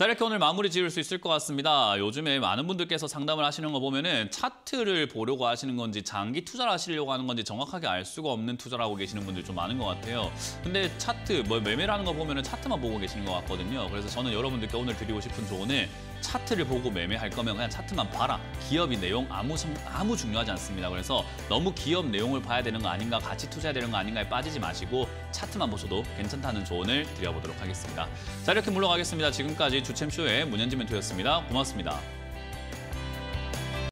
자 이렇게 오늘 마무리 지을 수 있을 것 같습니다. 요즘에 많은 분들께서 상담을 하시는 거 보면은 차트를 보려고 하시는 건지 장기 투자를 하시려고 하는 건지 정확하게 알 수가 없는 투자를 하고 계시는 분들 좀 많은 것 같아요. 근데 차트 뭐 매매라는 거 보면은 차트만 보고 계시는 것 같거든요. 그래서 저는 여러분들께 오늘 드리고 싶은 조언에 차트를 보고 매매할 거면 그냥 차트만 봐라. 기업이 내용 아무 아무 중요하지 않습니다. 그래서 너무 기업 내용을 봐야 되는 거 아닌가, 같이 투자해야 되는 거 아닌가에 빠지지 마시고 차트만 보셔도 괜찮다는 조언을 드려보도록 하겠습니다. 자, 이렇게 물러가겠습니다. 지금까지 주챔쇼의 문현지 멘토였습니다. 고맙습니다.